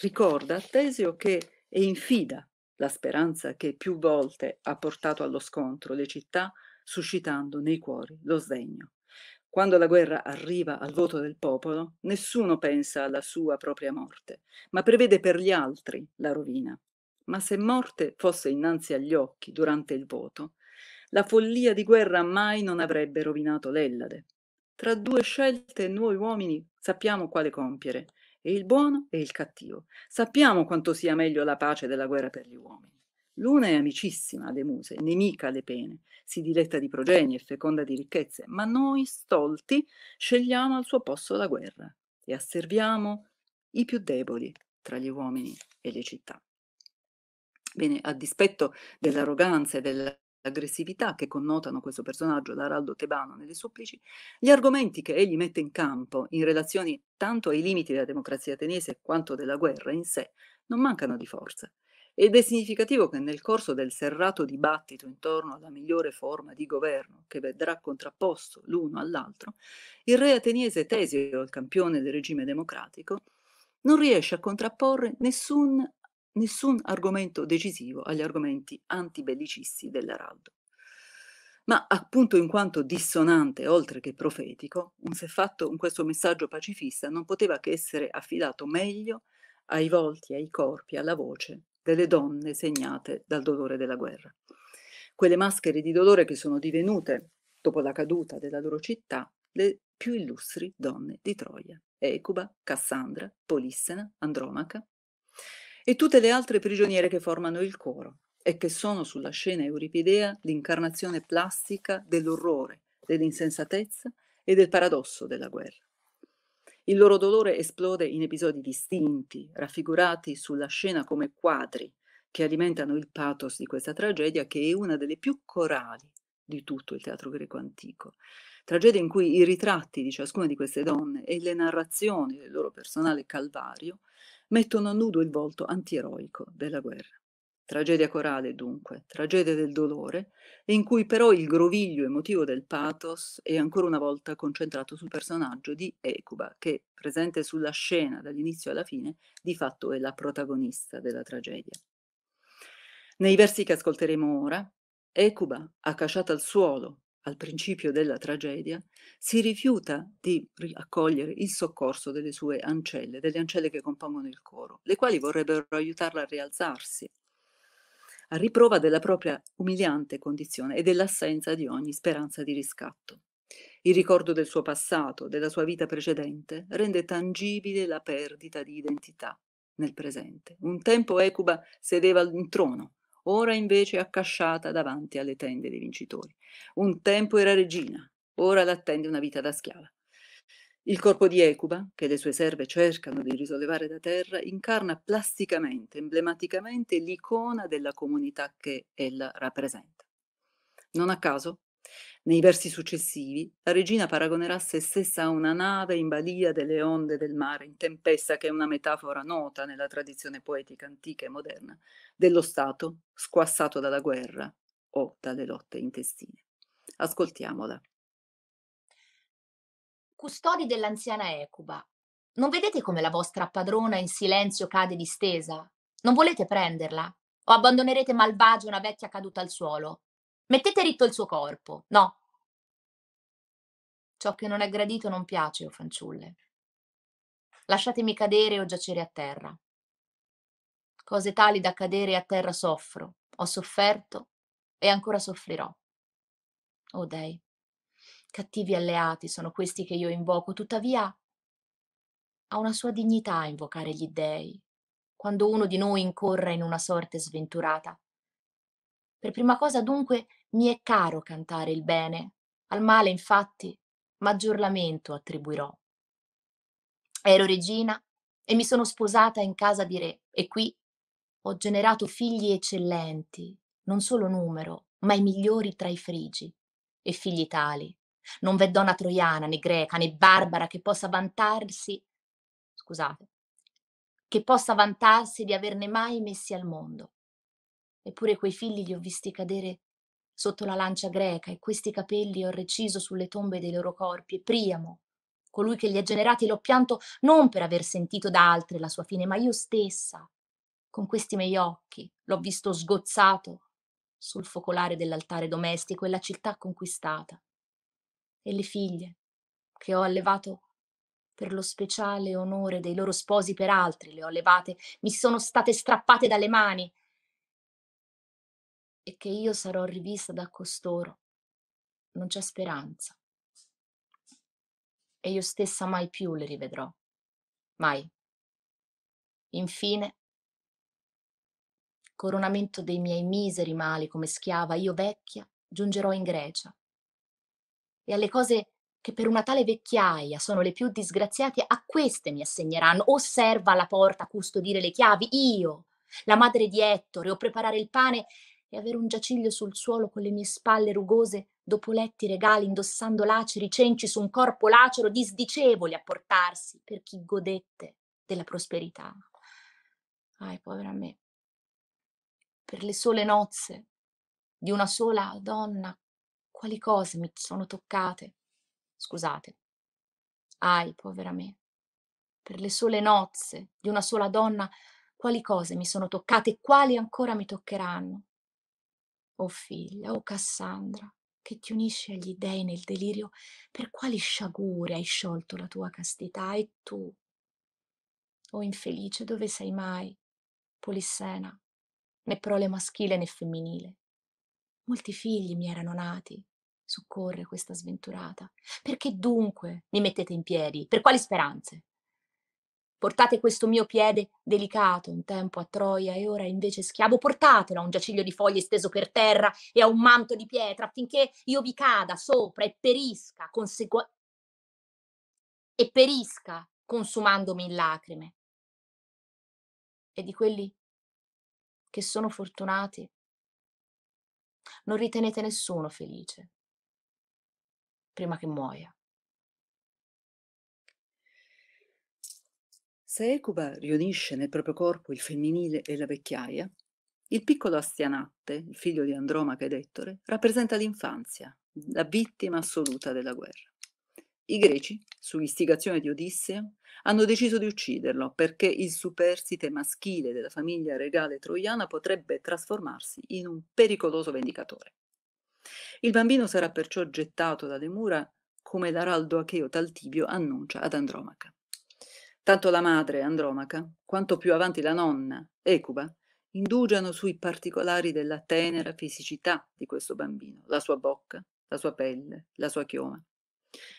Ricorda a Teseo che è infida la speranza che più volte ha portato allo scontro le città, suscitando nei cuori lo sdegno. Quando la guerra arriva al voto del popolo, nessuno pensa alla sua propria morte, ma prevede per gli altri la rovina. Ma se morte fosse innanzi agli occhi durante il voto, la follia di guerra mai non avrebbe rovinato l'Ellade. Tra due scelte noi uomini sappiamo quale compiere, e il buono e il cattivo. Sappiamo quanto sia meglio la pace della guerra per gli uomini. L'una è amicissima alle muse, nemica alle pene, si diletta di progenie e feconda di ricchezze, ma noi, stolti, scegliamo al suo posto la guerra e asserviamo i più deboli tra gli uomini e le città. Bene, a dispetto dell'arroganza e della l'aggressività che connotano questo personaggio da Araldo Tebano nelle supplici, gli argomenti che egli mette in campo in relazione tanto ai limiti della democrazia ateniese quanto della guerra in sé non mancano di forza. Ed è significativo che nel corso del serrato dibattito intorno alla migliore forma di governo che vedrà contrapposto l'uno all'altro, il re ateniese Teseo, il campione del regime democratico, non riesce a contrapporre nessun nessun argomento decisivo agli argomenti antibellicisti dell'Araldo. Ma appunto in quanto dissonante oltre che profetico, un seffatto un questo messaggio pacifista non poteva che essere affidato meglio ai volti, ai corpi, alla voce delle donne segnate dal dolore della guerra. Quelle maschere di dolore che sono divenute, dopo la caduta della loro città, le più illustri donne di Troia, Ecuba, Cassandra, Polissena, Andromaca e tutte le altre prigioniere che formano il coro e che sono sulla scena euripidea l'incarnazione plastica dell'orrore, dell'insensatezza e del paradosso della guerra. Il loro dolore esplode in episodi distinti, raffigurati sulla scena come quadri che alimentano il pathos di questa tragedia che è una delle più corali di tutto il teatro greco antico. Tragedia in cui i ritratti di ciascuna di queste donne e le narrazioni del loro personale calvario mettono a nudo il volto antieroico della guerra. Tragedia corale, dunque, tragedia del dolore, in cui però il groviglio emotivo del pathos è ancora una volta concentrato sul personaggio di Ecuba, che, presente sulla scena dall'inizio alla fine, di fatto è la protagonista della tragedia. Nei versi che ascolteremo ora, Ecuba, accasciata al suolo, al principio della tragedia, si rifiuta di accogliere il soccorso delle sue ancelle, delle ancelle che compongono il coro, le quali vorrebbero aiutarla a rialzarsi, a riprova della propria umiliante condizione e dell'assenza di ogni speranza di riscatto. Il ricordo del suo passato, della sua vita precedente, rende tangibile la perdita di identità nel presente. Un tempo Ecuba sedeva in trono, ora invece è accasciata davanti alle tende dei vincitori. Un tempo era regina, ora l'attende una vita da schiava. Il corpo di Ecuba, che le sue serve cercano di risollevare da terra, incarna plasticamente, emblematicamente l'icona della comunità che ella rappresenta. Non a caso, nei versi successivi, la regina paragonerà se stessa a una nave in balia delle onde del mare, in tempesta, che è una metafora nota nella tradizione poetica antica e moderna, dello Stato squassato dalla guerra o dalle lotte intestine. Ascoltiamola. Custodi dell'anziana Ecuba, non vedete come la vostra padrona in silenzio cade distesa? Non volete prenderla? O abbandonerete malvagia una vecchia caduta al suolo? Mettete ritto il suo corpo, no. Ciò che non è gradito non piace, o fanciulle. Lasciatemi cadere o giacere a terra. Cose tali da cadere a terra soffro, ho sofferto e ancora soffrirò. Oh dei, cattivi alleati sono questi che io invoco, tuttavia ha una sua dignità invocare gli dei, quando uno di noi incorra in una sorte sventurata. Per prima cosa dunque mi è caro cantare il bene, al male infatti maggior lamento attribuirò. Ero regina e mi sono sposata in casa di re e qui ho generato figli eccellenti, non solo numero, ma i migliori tra i frigi e figli tali. Non v'è donna troiana né greca né barbara che possa vantarsi, scusate, che possa vantarsi di averne mai messi al mondo. Eppure quei figli li ho visti cadere sotto la lancia greca e questi capelli ho reciso sulle tombe dei loro corpi e Priamo, colui che li ha generati, l'ho pianto non per aver sentito da altri la sua fine, ma io stessa, con questi miei occhi, l'ho visto sgozzato sul focolare dell'altare domestico e la città conquistata. E le figlie, che ho allevato per lo speciale onore dei loro sposi per altri, le ho levate, mi sono state strappate dalle mani e che io sarò rivista da costoro. Non c'è speranza. E io stessa mai più le rivedrò. Mai. Infine, coronamento dei miei miseri mali come schiava, io vecchia, giungerò in Grecia. E alle cose che per una tale vecchiaia sono le più disgraziate, a queste mi assegneranno o serva alla porta a custodire le chiavi, io, la madre di Ettore, o preparare il pane e avere un giaciglio sul suolo con le mie spalle rugose, dopo letti regali, indossando laceri cenci su un corpo lacero, disdicevoli a portarsi per chi godette della prosperità. Ai, povera me. Per le sole nozze di una sola donna, quali cose mi sono toccate. Scusate. Ai, povera me. Per le sole nozze di una sola donna, quali cose mi sono toccate e quali ancora mi toccheranno o figlia, o Cassandra, che ti unisci agli dèi nel delirio, per quali sciagure hai sciolto la tua castità e tu, o infelice, dove sei mai, Polissena, né prole maschile né femminile. Molti figli mi erano nati, soccorre questa sventurata. Perché dunque mi mettete in piedi? Per quali speranze? Portate questo mio piede delicato, un tempo a Troia e ora invece schiavo, portatelo a un giaciglio di foglie steso per terra e a un manto di pietra, affinché io vi cada sopra e perisca, consegua- e perisca consumandomi in lacrime. E di quelli che sono fortunati, non ritenete nessuno felice prima che muoia. Se Ecuba riunisce nel proprio corpo il femminile e la vecchiaia, il piccolo Astianatte, il figlio di Andromaca ed Ettore, rappresenta l'infanzia, la vittima assoluta della guerra. I greci, su istigazione di Odisseo, hanno deciso di ucciderlo perché il superstite maschile della famiglia regale troiana potrebbe trasformarsi in un pericoloso vendicatore. Il bambino sarà perciò gettato dalle mura come l'araldo acheo Taltibio annuncia ad Andromaca. Tanto la madre, Andromaca, quanto più avanti la nonna, Ecuba, indugiano sui particolari della tenera fisicità di questo bambino, la sua bocca, la sua pelle, la sua chioma.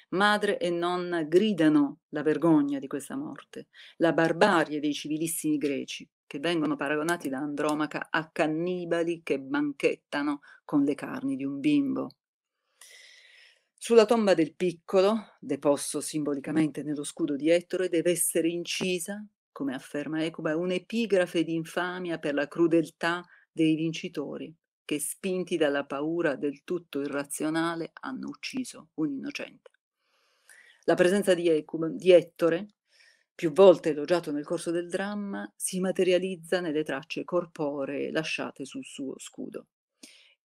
Madre e nonna gridano la vergogna di questa morte, la barbarie dei civilissimi greci, che vengono paragonati da Andromaca a cannibali che banchettano con le carni di un bimbo. Sulla tomba del piccolo, deposto simbolicamente nello scudo di Ettore, deve essere incisa, come afferma Ecuba, un'epigrafe di infamia per la crudeltà dei vincitori che, spinti dalla paura del tutto irrazionale, hanno ucciso un innocente. La presenza di, Ecuba, di Ettore, più volte elogiato nel corso del dramma, si materializza nelle tracce corporee lasciate sul suo scudo.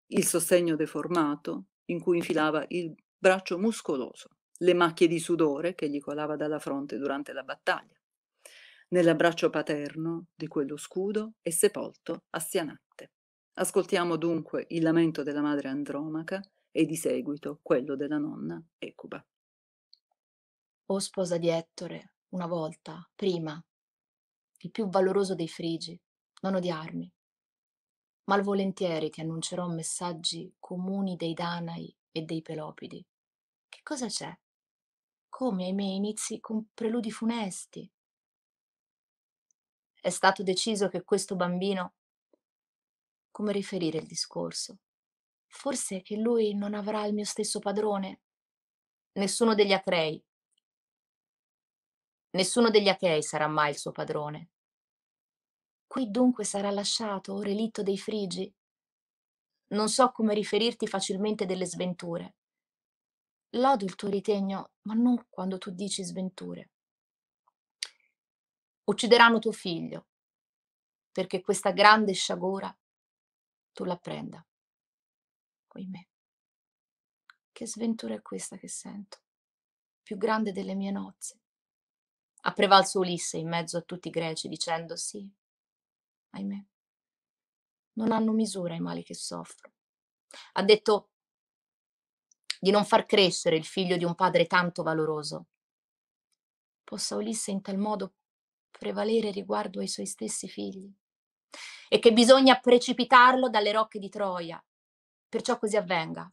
Il sostegno deformato, in cui infilava il braccio muscoloso, le macchie di sudore che gli colava dalla fronte durante la battaglia. Nell'abbraccio paterno di quello scudo è sepolto Assianate. Ascoltiamo dunque il lamento della madre Andromaca e di seguito quello della nonna Ecuba. O sposa di Ettore, una volta, prima, il più valoroso dei frigi, non odiarmi. Malvolentieri ti annuncerò messaggi comuni dei Danai e dei Pelopidi Cosa c'è? Come ai miei inizi con preludi funesti. È stato deciso che questo bambino... Come riferire il discorso? Forse che lui non avrà il mio stesso padrone? Nessuno degli Acrei. Nessuno degli Achei sarà mai il suo padrone. Qui dunque sarà lasciato, o relitto dei Frigi. Non so come riferirti facilmente delle sventure. Lodo il tuo ritegno, ma non quando tu dici sventure. Uccideranno tuo figlio, perché questa grande sciagura tu la prenda. Oimè, che sventura è questa che sento, più grande delle mie nozze. Ha prevalso Ulisse in mezzo a tutti i greci, dicendo sì, ahimè, non hanno misura i mali che soffro. Ha detto, di non far crescere il figlio di un padre tanto valoroso. Possa Ulisse in tal modo prevalere riguardo ai suoi stessi figli e che bisogna precipitarlo dalle rocche di Troia. Perciò così avvenga.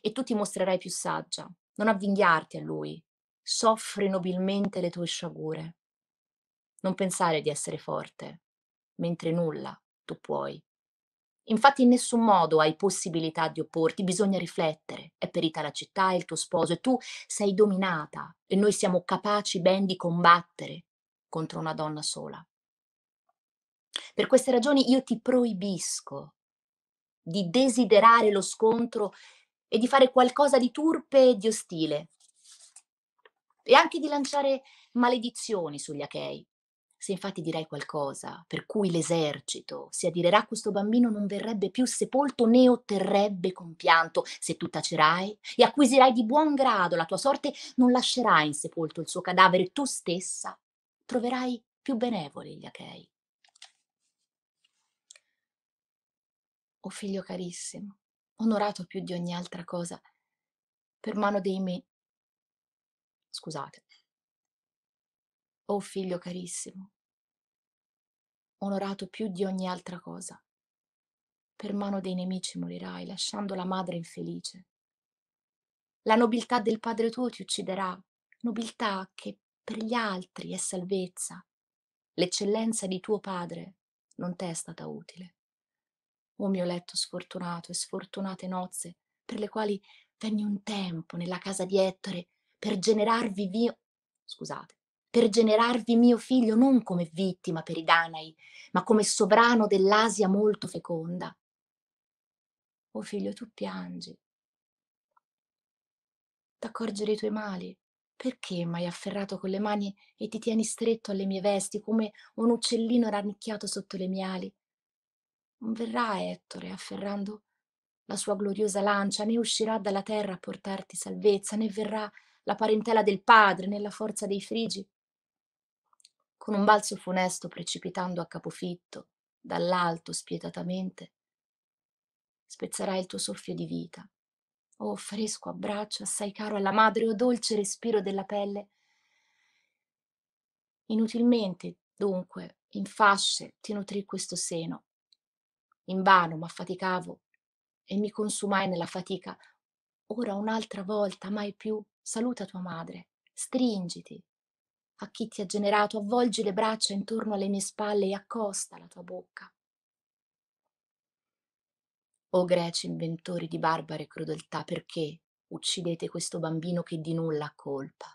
E tu ti mostrerai più saggia, non avvinghiarti a lui, soffri nobilmente le tue sciagure. Non pensare di essere forte, mentre nulla tu puoi Infatti in nessun modo hai possibilità di opporti, bisogna riflettere. È perita la città, è il tuo sposo e tu sei dominata e noi siamo capaci ben di combattere contro una donna sola. Per queste ragioni io ti proibisco di desiderare lo scontro e di fare qualcosa di turpe e di ostile e anche di lanciare maledizioni sugli achei. Se infatti direi qualcosa per cui l'esercito si adirerà a questo bambino non verrebbe più sepolto né otterrebbe compianto, se tu tacerai e acquisirai di buon grado la tua sorte, non lascerai insepolto il suo cadavere, tu stessa troverai più benevoli gli Achei. O oh figlio carissimo, onorato più di ogni altra cosa, per mano dei me. Scusate. O oh figlio carissimo, onorato più di ogni altra cosa. Per mano dei nemici morirai, lasciando la madre infelice. La nobiltà del padre tuo ti ucciderà, nobiltà che per gli altri è salvezza. L'eccellenza di tuo padre non te è stata utile. O mio letto sfortunato e sfortunate nozze, per le quali venni un tempo nella casa di Ettore per generarvi vi... Scusate, per generarvi mio figlio non come vittima per i Danai, ma come sovrano dell'Asia molto feconda. O oh figlio, tu piangi. T'accorgere i tuoi mali. Perché m'hai afferrato con le mani e ti tieni stretto alle mie vesti come un uccellino rannicchiato sotto le mie ali? Non verrà Ettore afferrando la sua gloriosa lancia, né uscirà dalla terra a portarti salvezza, né verrà la parentela del padre nella forza dei frigi con un balzo funesto precipitando a capofitto, dall'alto spietatamente, spezzerai il tuo soffio di vita. Oh fresco abbraccio, assai caro alla madre, o oh, dolce respiro della pelle. Inutilmente, dunque, in fasce ti nutrì questo seno. In vano m'affaticavo e mi consumai nella fatica. Ora un'altra volta, mai più, saluta tua madre, stringiti, a chi ti ha generato, avvolgi le braccia intorno alle mie spalle e accosta la tua bocca. O greci inventori di barbare crudeltà, perché uccidete questo bambino che di nulla ha colpa?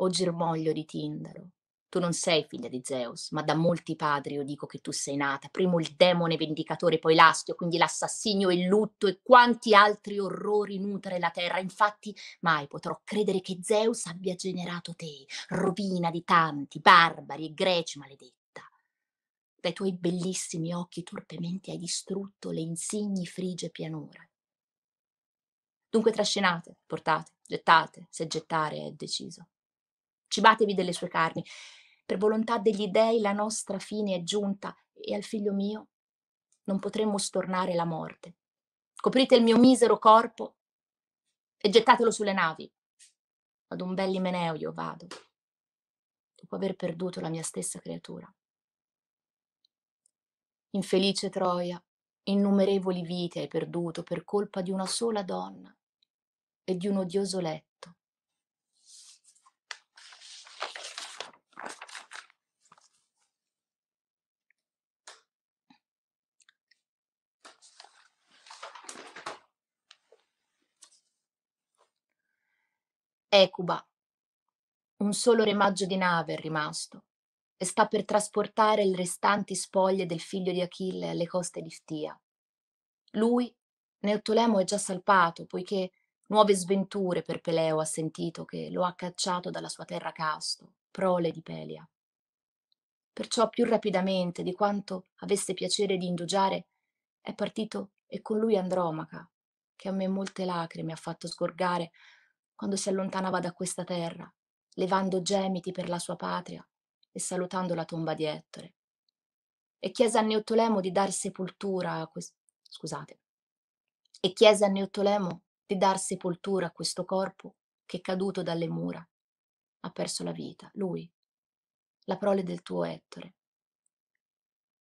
O germoglio di Tindaro, tu non sei figlia di Zeus, ma da molti padri io dico che tu sei nata, primo il demone vendicatore, poi l'astio, quindi l'assassinio e il lutto e quanti altri orrori nutre la terra. Infatti mai potrò credere che Zeus abbia generato te, rovina di tanti, barbari e greci maledetta. dai tuoi bellissimi occhi turpemente hai distrutto le insigni frigie pianure. Dunque trascinate, portate, gettate, se gettare è deciso. Cibatevi delle sue carni, per volontà degli dèi la nostra fine è giunta e al figlio mio non potremmo stornare la morte. Coprite il mio misero corpo e gettatelo sulle navi. Ad un bell'imeneo io vado, dopo aver perduto la mia stessa creatura. Infelice Troia, innumerevoli vite hai perduto per colpa di una sola donna e di un odioso letto Ecuba. Un solo remaggio di nave è rimasto e sta per trasportare le restanti spoglie del figlio di Achille alle coste di Ftia. Lui, Neotolemo, è già salpato, poiché nuove sventure per Peleo ha sentito che lo ha cacciato dalla sua terra Casto, prole di Pelia. Perciò più rapidamente di quanto avesse piacere di indugiare, è partito e con lui Andromaca, che a me molte lacrime ha fatto sgorgare quando si allontanava da questa terra, levando gemiti per la sua patria e salutando la tomba di Ettore. E chiese a Neottolemo di dar sepoltura a questo scusate. E chiese a Neottolemo di dar sepoltura a questo corpo che caduto dalle mura ha perso la vita, lui, la prole del tuo Ettore.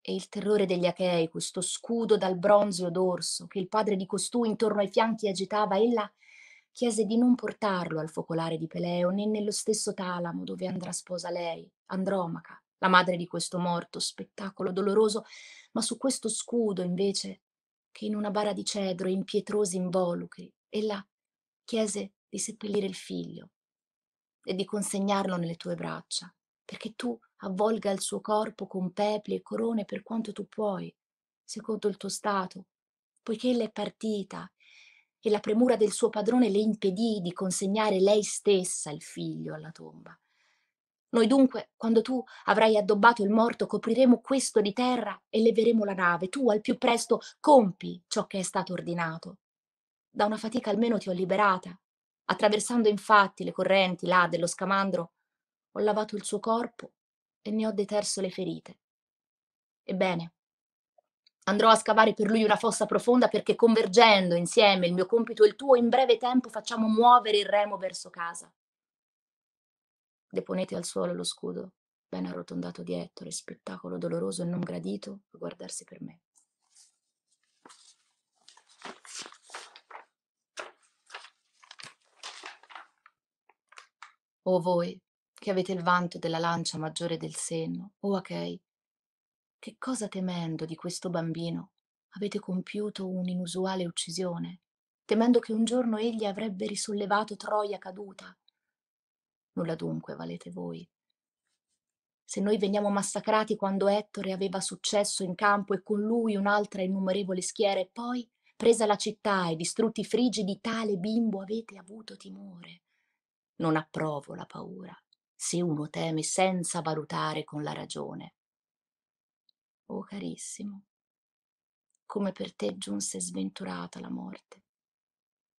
E il terrore degli Achei, questo scudo dal bronzeo dorso che il padre di costui intorno ai fianchi agitava, ella chiese di non portarlo al focolare di Peleo né nello stesso Talamo dove andrà sposa lei, Andromaca, la madre di questo morto, spettacolo doloroso, ma su questo scudo invece, che in una bara di cedro, in pietrosi involucri, ella chiese di seppellire il figlio e di consegnarlo nelle tue braccia, perché tu avvolga il suo corpo con pepli e corone per quanto tu puoi, secondo il tuo stato, poiché ella è partita e la premura del suo padrone le impedì di consegnare lei stessa il figlio alla tomba. Noi dunque, quando tu avrai addobbato il morto, copriremo questo di terra e leveremo la nave. Tu al più presto compi ciò che è stato ordinato. Da una fatica almeno ti ho liberata. Attraversando infatti le correnti là dello scamandro, ho lavato il suo corpo e ne ho deterso le ferite. Ebbene, Andrò a scavare per lui una fossa profonda perché convergendo insieme il mio compito e il tuo, in breve tempo facciamo muovere il remo verso casa. Deponete al suolo lo scudo, ben arrotondato di Ettore, spettacolo doloroso e non gradito a guardarsi per me. O voi, che avete il vanto della lancia maggiore del senno, o Achei, che cosa temendo di questo bambino avete compiuto un'inusuale uccisione, temendo che un giorno egli avrebbe risollevato Troia caduta. Nulla dunque valete voi. Se noi veniamo massacrati quando Ettore aveva successo in campo e con lui un'altra innumerevole schiera e poi, presa la città e distrutti i frigi di tale bimbo, avete avuto timore. Non approvo la paura, se uno teme senza valutare con la ragione oh carissimo, come per te giunse sventurata la morte.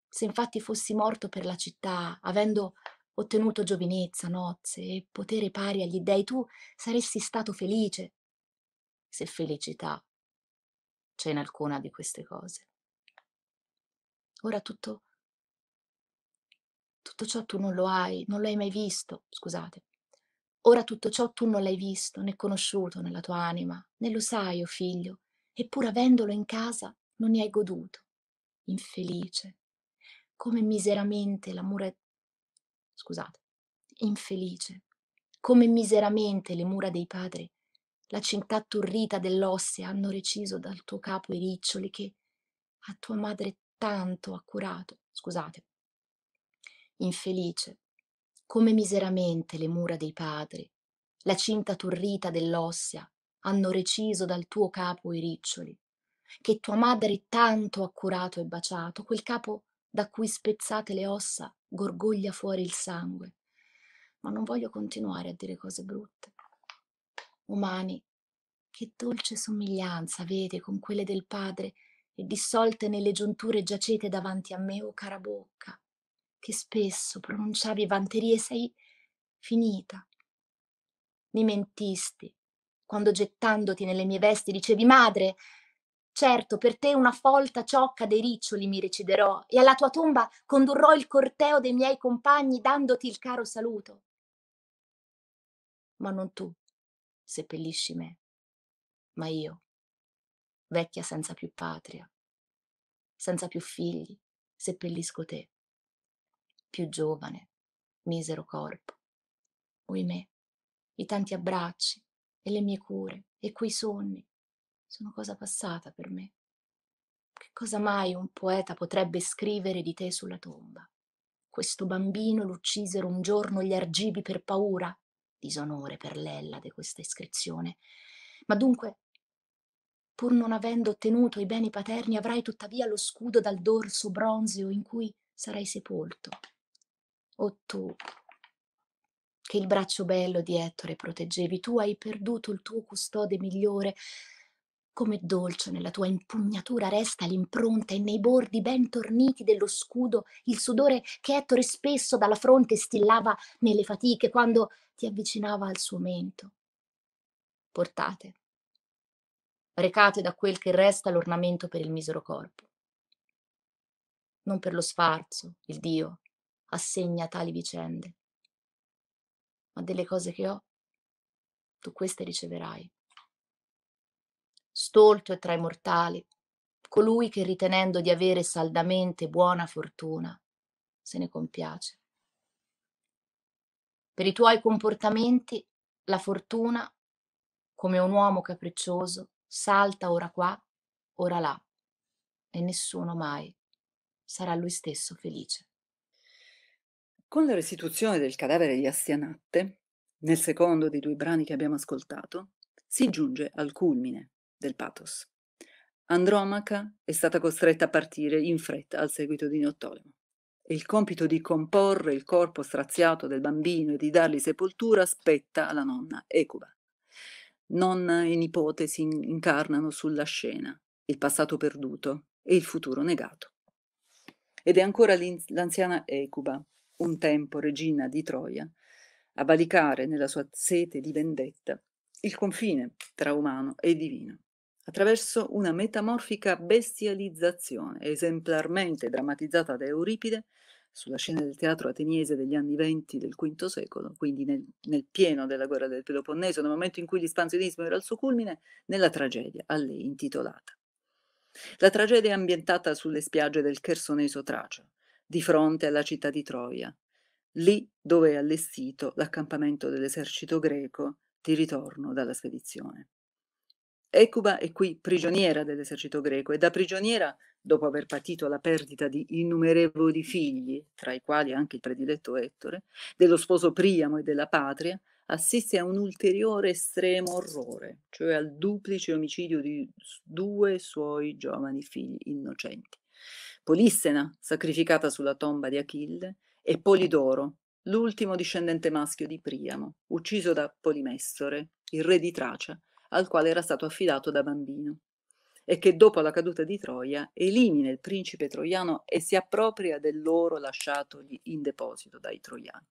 Se infatti fossi morto per la città, avendo ottenuto giovinezza, nozze e potere pari agli dèi, tu saresti stato felice. Se felicità c'è in alcuna di queste cose. Ora tutto, tutto ciò tu non lo hai, non lo hai mai visto, scusate, Ora tutto ciò tu non l'hai visto né conosciuto nella tua anima, né lo sai, o oh figlio, eppur avendolo in casa non ne hai goduto. Infelice. Come miseramente l'amore... Scusate. Infelice. Come miseramente le mura dei padri, la città turrita dell'osse hanno reciso dal tuo capo i riccioli che a tua madre tanto ha curato. Scusate. Infelice come miseramente le mura dei padri, la cinta turrita dell'ossia, hanno reciso dal tuo capo i riccioli, che tua madre tanto ha curato e baciato, quel capo da cui spezzate le ossa gorgoglia fuori il sangue. Ma non voglio continuare a dire cose brutte. Umani, che dolce somiglianza avete con quelle del padre e dissolte nelle giunture giacete davanti a me, o cara bocca che spesso pronunciavi vanterie sei finita. Mi mentisti quando gettandoti nelle mie vesti dicevi madre, certo per te una folta ciocca dei riccioli mi reciderò e alla tua tomba condurrò il corteo dei miei compagni dandoti il caro saluto. Ma non tu seppellisci me, ma io, vecchia senza più patria, senza più figli, seppellisco te più giovane, misero corpo. Oimè, i tanti abbracci e le mie cure e quei sogni sono cosa passata per me. Che cosa mai un poeta potrebbe scrivere di te sulla tomba? Questo bambino l'uccisero un giorno gli argivi per paura, disonore per l'Ellade questa iscrizione. Ma dunque, pur non avendo ottenuto i beni paterni, avrai tuttavia lo scudo dal dorso bronzeo in cui sarai sepolto o tu che il braccio bello di Ettore proteggevi, tu hai perduto il tuo custode migliore. Come dolce nella tua impugnatura resta l'impronta e nei bordi ben torniti dello scudo il sudore che Ettore spesso dalla fronte stillava nelle fatiche quando ti avvicinava al suo mento. Portate, recate da quel che resta l'ornamento per il misero corpo. Non per lo sfarzo, il Dio, assegna tali vicende, ma delle cose che ho, tu queste riceverai. Stolto è tra i mortali colui che ritenendo di avere saldamente buona fortuna se ne compiace. Per i tuoi comportamenti la fortuna, come un uomo capriccioso, salta ora qua, ora là, e nessuno mai sarà lui stesso felice. Con la restituzione del cadavere di Astianatte, nel secondo dei due brani che abbiamo ascoltato, si giunge al culmine del pathos. Andromaca è stata costretta a partire in fretta al seguito di Nottolemo e il compito di comporre il corpo straziato del bambino e di dargli sepoltura spetta alla nonna Ecuba. Nonna e nipote si incarnano sulla scena, il passato perduto e il futuro negato. Ed è ancora l'anziana Ecuba un tempo regina di Troia, a valicare nella sua sete di vendetta il confine tra umano e divino, attraverso una metamorfica bestializzazione esemplarmente drammatizzata da Euripide sulla scena del teatro ateniese degli anni venti del V secolo, quindi nel, nel, pieno della guerra del Peloponneso, nel momento in cui l'espansionismo era al suo culmine, nella tragedia a lei intitolata. La tragedia è ambientata sulle spiagge del Chersoneso Tracio, di fronte alla città di Troia, lì dove è allestito l'accampamento dell'esercito greco di ritorno dalla spedizione. Ecuba è qui prigioniera dell'esercito greco e da prigioniera, dopo aver patito la perdita di innumerevoli figli, tra i quali anche il prediletto Ettore, dello sposo Priamo e della patria, assiste a un ulteriore estremo orrore, cioè al duplice omicidio di due suoi giovani figli innocenti. Polissena, sacrificata sulla tomba di Achille, e Polidoro, l'ultimo discendente maschio di Priamo, ucciso da Polimestore, il re di Tracia, al quale era stato affidato da bambino, e che dopo la caduta di Troia elimina il principe troiano e si appropria dell'oro lasciatogli in deposito dai troiani.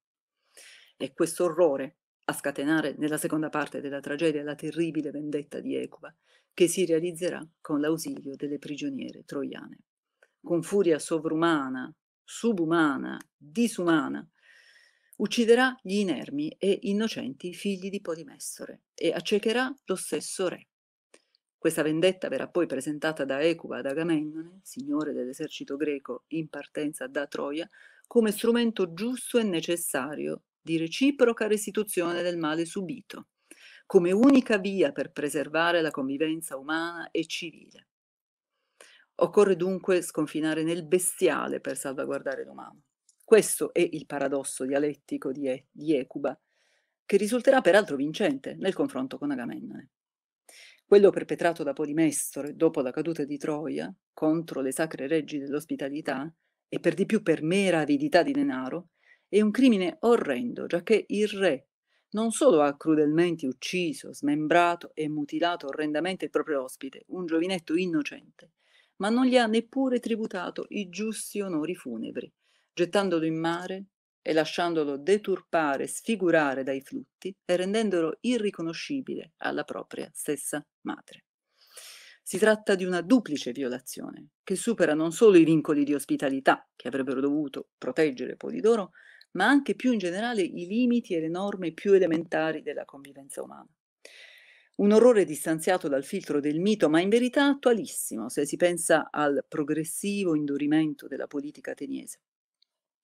È questo orrore a scatenare nella seconda parte della tragedia la terribile vendetta di Ecuba, che si realizzerà con l'ausilio delle prigioniere troiane con furia sovrumana, subumana, disumana, ucciderà gli inermi e innocenti figli di Podimessore e accecherà lo stesso re. Questa vendetta verrà poi presentata da Ecuba ad Agamennone, signore dell'esercito greco in partenza da Troia, come strumento giusto e necessario di reciproca restituzione del male subito, come unica via per preservare la convivenza umana e civile. Occorre dunque sconfinare nel bestiale per salvaguardare l'umano. Questo è il paradosso dialettico di, e- di Ecuba, che risulterà peraltro vincente nel confronto con Agamennone. Quello perpetrato da Polimestore dopo la caduta di Troia contro le sacre reggi dell'ospitalità e per di più per mera avidità di denaro è un crimine orrendo, giacché il re non solo ha crudelmente ucciso, smembrato e mutilato orrendamente il proprio ospite, un giovinetto innocente, ma non gli ha neppure tributato i giusti onori funebri, gettandolo in mare e lasciandolo deturpare, sfigurare dai flutti e rendendolo irriconoscibile alla propria stessa madre. Si tratta di una duplice violazione che supera non solo i vincoli di ospitalità che avrebbero dovuto proteggere Polidoro, ma anche più in generale i limiti e le norme più elementari della convivenza umana un orrore distanziato dal filtro del mito, ma in verità attualissimo se si pensa al progressivo indurimento della politica ateniese.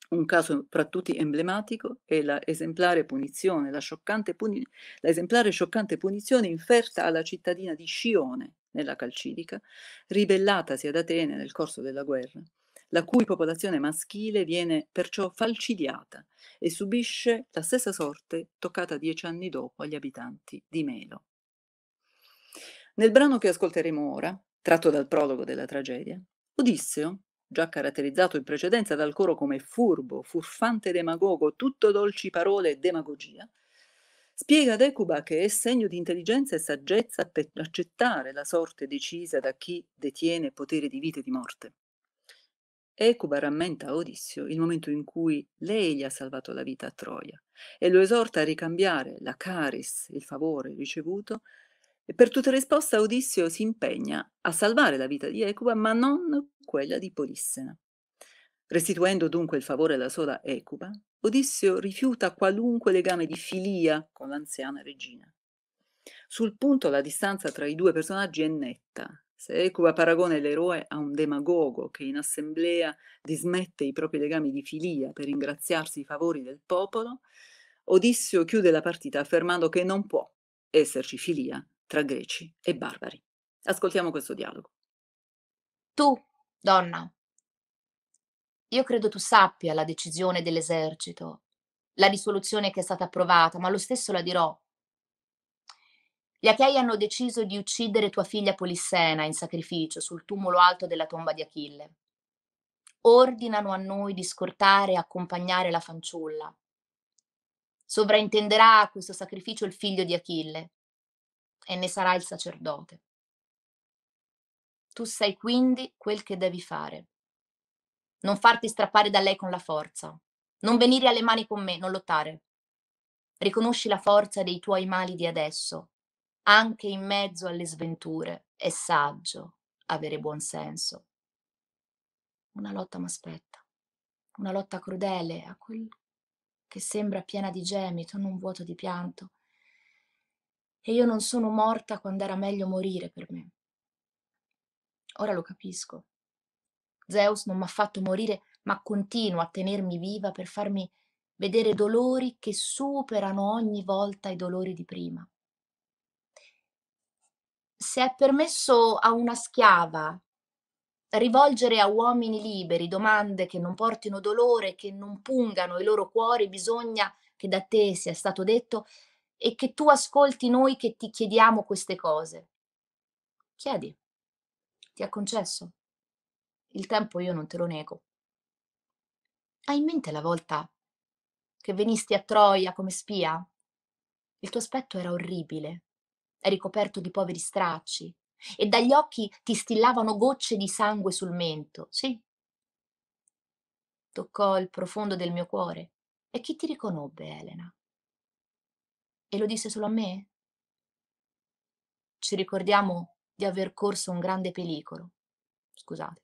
Un caso fra tutti emblematico è la esemplare punizione, la, scioccante puni- la esemplare scioccante punizione inferta alla cittadina di Scione, nella Calcidica, ribellatasi ad Atene nel corso della guerra, la cui popolazione maschile viene perciò falcidiata e subisce la stessa sorte toccata dieci anni dopo agli abitanti di Melo. Nel brano che ascolteremo ora, tratto dal prologo della tragedia, Odisseo, già caratterizzato in precedenza dal coro come furbo, furfante demagogo, tutto dolci parole e demagogia, spiega ad Ecuba che è segno di intelligenza e saggezza per accettare la sorte decisa da chi detiene potere di vita e di morte. Ecuba rammenta a Odisseo il momento in cui lei gli ha salvato la vita a Troia e lo esorta a ricambiare la caris, il favore ricevuto, e per tutta risposta Odisseo si impegna a salvare la vita di Ecuba, ma non quella di Polissena. Restituendo dunque il favore alla sola Ecuba, Odisseo rifiuta qualunque legame di filia con l'anziana regina. Sul punto la distanza tra i due personaggi è netta. Se Ecuba paragona l'eroe a un demagogo che in assemblea dismette i propri legami di filia per ingraziarsi i favori del popolo, Odisseo chiude la partita affermando che non può esserci filia tra greci e barbari. Ascoltiamo questo dialogo. Tu, donna, io credo tu sappia la decisione dell'esercito, la risoluzione che è stata approvata, ma lo stesso la dirò. Gli Achei hanno deciso di uccidere tua figlia Polissena in sacrificio sul tumulo alto della tomba di Achille. Ordinano a noi di scortare e accompagnare la fanciulla. Sovraintenderà a questo sacrificio il figlio di Achille, e ne sarà il sacerdote. Tu sai quindi quel che devi fare. Non farti strappare da lei con la forza. Non venire alle mani con me, non lottare. Riconosci la forza dei tuoi mali di adesso. Anche in mezzo alle sventure è saggio avere buon senso. Una lotta m'aspetta. Una lotta crudele a quel che sembra piena di gemito, non vuoto di pianto e io non sono morta quando era meglio morire per me. Ora lo capisco. Zeus non mi ha fatto morire, ma continua a tenermi viva per farmi vedere dolori che superano ogni volta i dolori di prima. Se è permesso a una schiava rivolgere a uomini liberi domande che non portino dolore, che non pungano i loro cuori, bisogna che da te sia stato detto e che tu ascolti noi che ti chiediamo queste cose. Chiedi, ti ha concesso. Il tempo io non te lo nego. Hai in mente la volta che venisti a Troia come spia? Il tuo aspetto era orribile, eri coperto di poveri stracci e dagli occhi ti stillavano gocce di sangue sul mento. Sì. Toccò il profondo del mio cuore. E chi ti riconobbe, Elena? E lo disse solo a me? Ci ricordiamo di aver corso un grande pericolo. Scusate.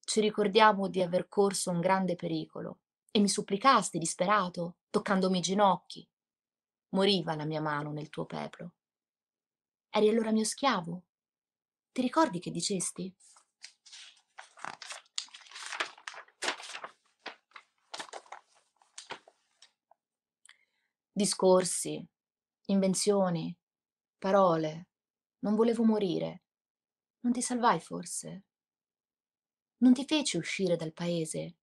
Ci ricordiamo di aver corso un grande pericolo e mi supplicasti disperato, toccandomi i ginocchi. Moriva la mia mano nel tuo peplo. Eri allora mio schiavo. Ti ricordi che dicesti? Discorsi, invenzioni, parole. Non volevo morire. Non ti salvai forse? Non ti feci uscire dal paese?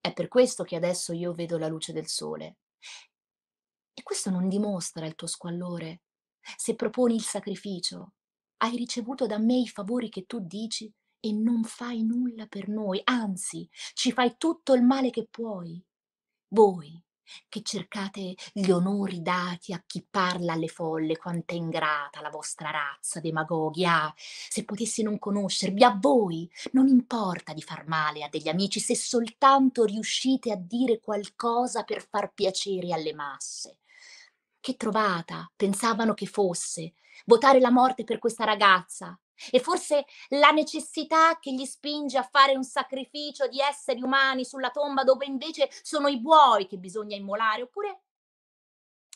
È per questo che adesso io vedo la luce del sole. E questo non dimostra il tuo squallore. Se proponi il sacrificio, hai ricevuto da me i favori che tu dici e non fai nulla per noi, anzi, ci fai tutto il male che puoi. Voi, che cercate gli onori dati a chi parla alle folle, quant'è ingrata la vostra razza, demagoghi, ah, se potessi non conoscervi, a voi non importa di far male a degli amici se soltanto riuscite a dire qualcosa per far piacere alle masse. Che trovata pensavano che fosse votare la morte per questa ragazza, e forse la necessità che gli spinge a fare un sacrificio di esseri umani sulla tomba dove invece sono i buoi che bisogna immolare, oppure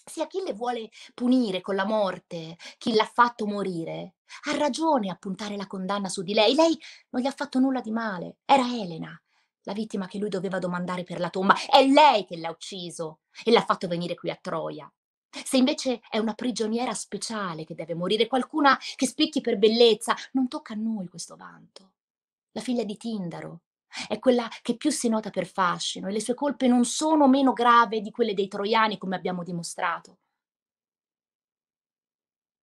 se Achille vuole punire con la morte chi l'ha fatto morire, ha ragione a puntare la condanna su di lei. Lei non gli ha fatto nulla di male, era Elena, la vittima che lui doveva domandare per la tomba. È lei che l'ha ucciso e l'ha fatto venire qui a Troia. Se invece è una prigioniera speciale che deve morire, qualcuna che spicchi per bellezza, non tocca a noi questo vanto. La figlia di Tindaro è quella che più si nota per fascino e le sue colpe non sono meno grave di quelle dei troiani, come abbiamo dimostrato.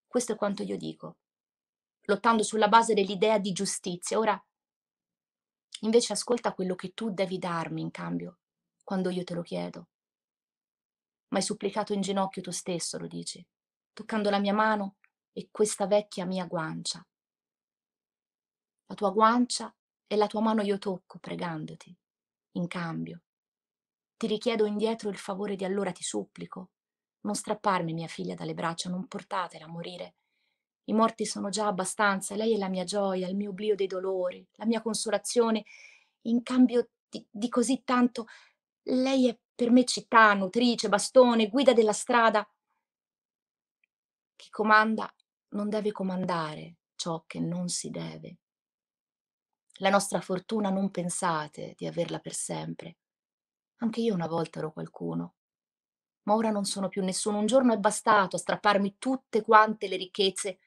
Questo è quanto io dico, lottando sulla base dell'idea di giustizia. Ora, invece ascolta quello che tu devi darmi in cambio, quando io te lo chiedo ma hai supplicato in ginocchio tu stesso, lo dici, toccando la mia mano e questa vecchia mia guancia. La tua guancia e la tua mano io tocco pregandoti, in cambio. Ti richiedo indietro il favore di allora ti supplico. Non strapparmi mia figlia dalle braccia, non portatela a morire. I morti sono già abbastanza, lei è la mia gioia, il mio oblio dei dolori, la mia consolazione. In cambio di, di così tanto lei è per me città, nutrice, bastone, guida della strada. Chi comanda non deve comandare ciò che non si deve. La nostra fortuna non pensate di averla per sempre. Anche io una volta ero qualcuno, ma ora non sono più nessuno. Un giorno è bastato a strapparmi tutte quante le ricchezze.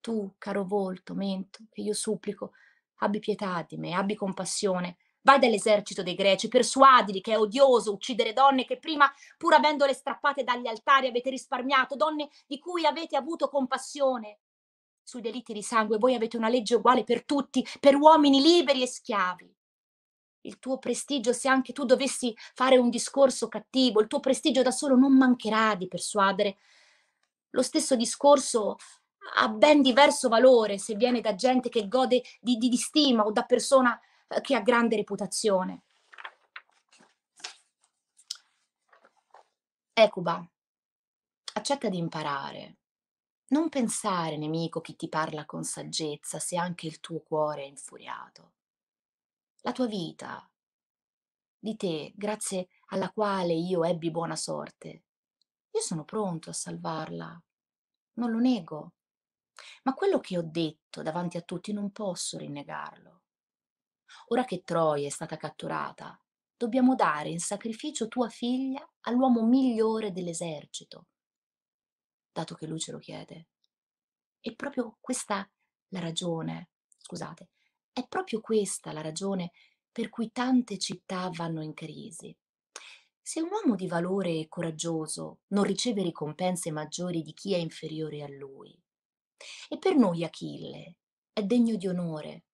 Tu, caro volto, mento, che io supplico, abbi pietà di me, abbi compassione vai dall'esercito dei greci, persuadili che è odioso uccidere donne che prima, pur avendole strappate dagli altari, avete risparmiato, donne di cui avete avuto compassione. Sui delitti di sangue voi avete una legge uguale per tutti, per uomini liberi e schiavi. Il tuo prestigio, se anche tu dovessi fare un discorso cattivo, il tuo prestigio da solo non mancherà di persuadere. Lo stesso discorso ha ben diverso valore se viene da gente che gode di, di, di stima o da persona eh, che ha grande reputazione. Ecuba, accetta di imparare. Non pensare, nemico, chi ti parla con saggezza, se anche il tuo cuore è infuriato. La tua vita, di te, grazie alla quale io ebbi buona sorte, io sono pronto a salvarla, non lo nego. Ma quello che ho detto davanti a tutti non posso rinnegarlo. Ora che Troia è stata catturata, dobbiamo dare in sacrificio tua figlia all'uomo migliore dell'esercito, dato che lui ce lo chiede. E proprio questa la ragione, scusate, è proprio questa la ragione per cui tante città vanno in crisi. Se un uomo di valore e coraggioso non riceve ricompense maggiori di chi è inferiore a lui, e per noi Achille è degno di onore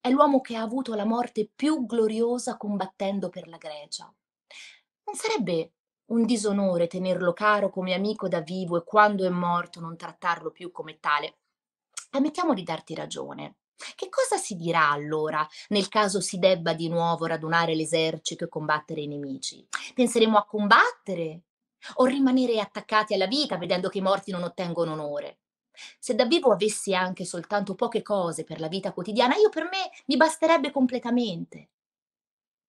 è l'uomo che ha avuto la morte più gloriosa combattendo per la Grecia. Non sarebbe un disonore tenerlo caro come amico da vivo e quando è morto non trattarlo più come tale. Ammettiamo di darti ragione. Che cosa si dirà allora nel caso si debba di nuovo radunare l'esercito e combattere i nemici? Penseremo a combattere o rimanere attaccati alla vita vedendo che i morti non ottengono onore? Se da vivo avessi anche soltanto poche cose per la vita quotidiana, io per me mi basterebbe completamente.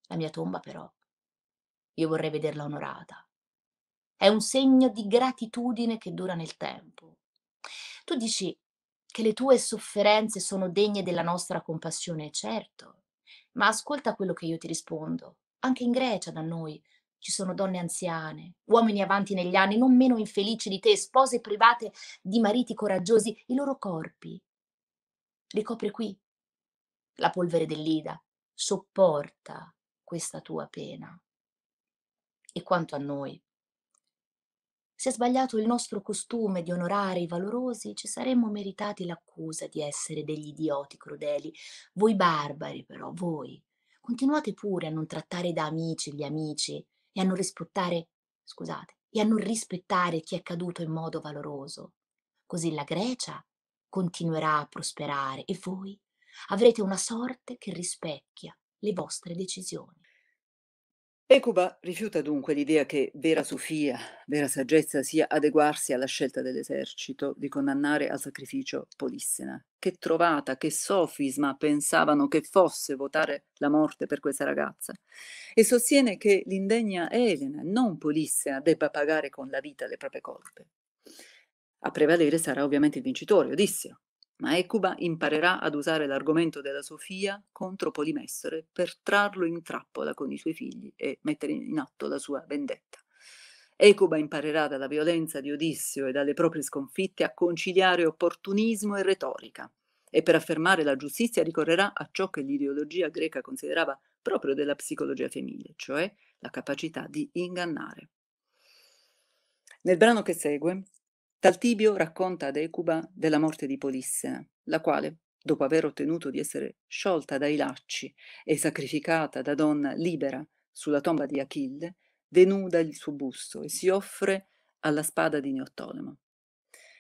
La mia tomba però, io vorrei vederla onorata. È un segno di gratitudine che dura nel tempo. Tu dici che le tue sofferenze sono degne della nostra compassione, certo, ma ascolta quello che io ti rispondo. Anche in Grecia da noi ci sono donne anziane, uomini avanti negli anni, non meno infelici di te, spose private di mariti coraggiosi, i loro corpi. Ricopri qui la polvere dell'Ida, sopporta questa tua pena. E quanto a noi, se è sbagliato il nostro costume di onorare i valorosi, ci saremmo meritati l'accusa di essere degli idioti crudeli. Voi barbari, però, voi, continuate pure a non trattare da amici gli amici, e a non rispettare, scusate, e a non rispettare chi è caduto in modo valoroso. Così la Grecia continuerà a prosperare e voi avrete una sorte che rispecchia le vostre decisioni. Ecuba rifiuta dunque l'idea che vera certo. sofia, vera saggezza sia adeguarsi alla scelta dell'esercito di condannare al sacrificio Polissena. Che trovata, che sofisma pensavano che fosse votare la morte per questa ragazza. E sostiene che l'indegna Elena, non Polissena, debba pagare con la vita le proprie colpe. A prevalere sarà ovviamente il vincitore, Odissio, ma Ecuba imparerà ad usare l'argomento della Sofia contro Polimestore per trarlo in trappola con i suoi figli e mettere in atto la sua vendetta. Ecuba imparerà dalla violenza di Odissio e dalle proprie sconfitte a conciliare opportunismo e retorica e per affermare la giustizia ricorrerà a ciò che l'ideologia greca considerava proprio della psicologia femminile, cioè la capacità di ingannare. Nel brano che segue, Taltibio racconta ad Ecuba della morte di Polissena, la quale, dopo aver ottenuto di essere sciolta dai lacci e sacrificata da donna libera sulla tomba di Achille, denuda il suo busto e si offre alla spada di Neoptolemo.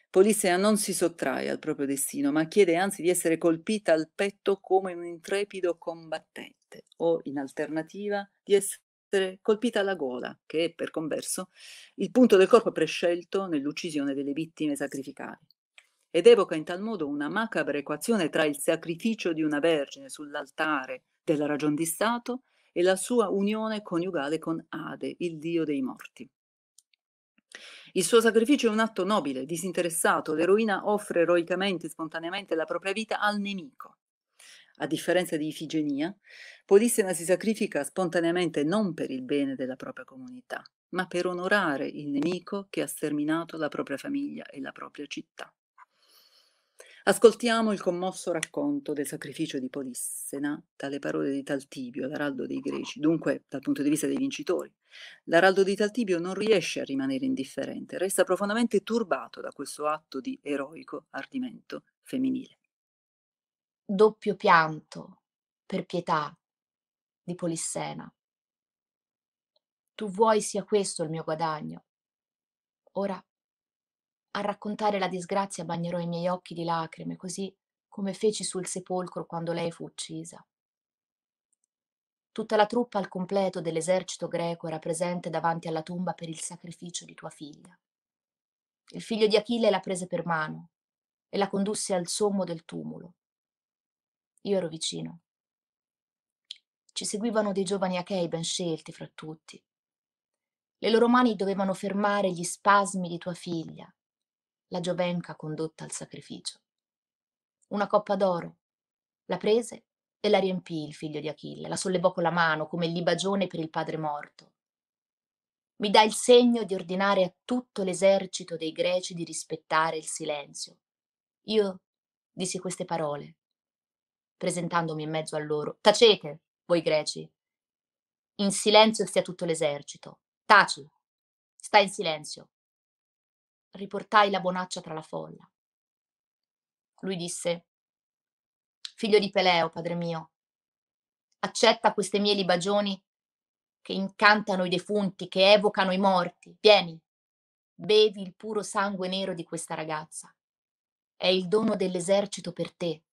Polissena non si sottrae al proprio destino, ma chiede anzi di essere colpita al petto come un intrepido combattente o, in alternativa, di essere essere colpita alla gola, che è per converso il punto del corpo prescelto nell'uccisione delle vittime sacrificali, ed evoca in tal modo una macabra equazione tra il sacrificio di una vergine sull'altare della ragion di Stato e la sua unione coniugale con Ade, il dio dei morti. Il suo sacrificio è un atto nobile, disinteressato, l'eroina offre eroicamente e spontaneamente la propria vita al nemico, a differenza di Ifigenia, Polissena si sacrifica spontaneamente non per il bene della propria comunità, ma per onorare il nemico che ha sterminato la propria famiglia e la propria città. Ascoltiamo il commosso racconto del sacrificio di Polissena dalle parole di Taltibio, l'araldo dei greci, dunque dal punto di vista dei vincitori. L'araldo di Taltibio non riesce a rimanere indifferente, resta profondamente turbato da questo atto di eroico ardimento femminile doppio pianto per pietà di Polissena. Tu vuoi sia questo il mio guadagno. Ora, a raccontare la disgrazia bagnerò i miei occhi di lacrime, così come feci sul sepolcro quando lei fu uccisa. Tutta la truppa al completo dell'esercito greco era presente davanti alla tomba per il sacrificio di tua figlia. Il figlio di Achille la prese per mano e la condusse al sommo del tumulo. Io ero vicino. Ci seguivano dei giovani achei ben scelti fra tutti. Le loro mani dovevano fermare gli spasmi di tua figlia, la giovenca condotta al sacrificio. Una coppa d'oro. La prese e la riempì il figlio di Achille, la sollevò con la mano come libagione per il padre morto. Mi dà il segno di ordinare a tutto l'esercito dei greci di rispettare il silenzio. Io dissi queste parole presentandomi in mezzo a loro. Tacete, voi greci. In silenzio stia tutto l'esercito. Taci. Sta in silenzio. Riportai la bonaccia tra la folla. Lui disse, figlio di Peleo, padre mio, accetta queste mie libagioni che incantano i defunti, che evocano i morti. Vieni, bevi il puro sangue nero di questa ragazza. È il dono dell'esercito per te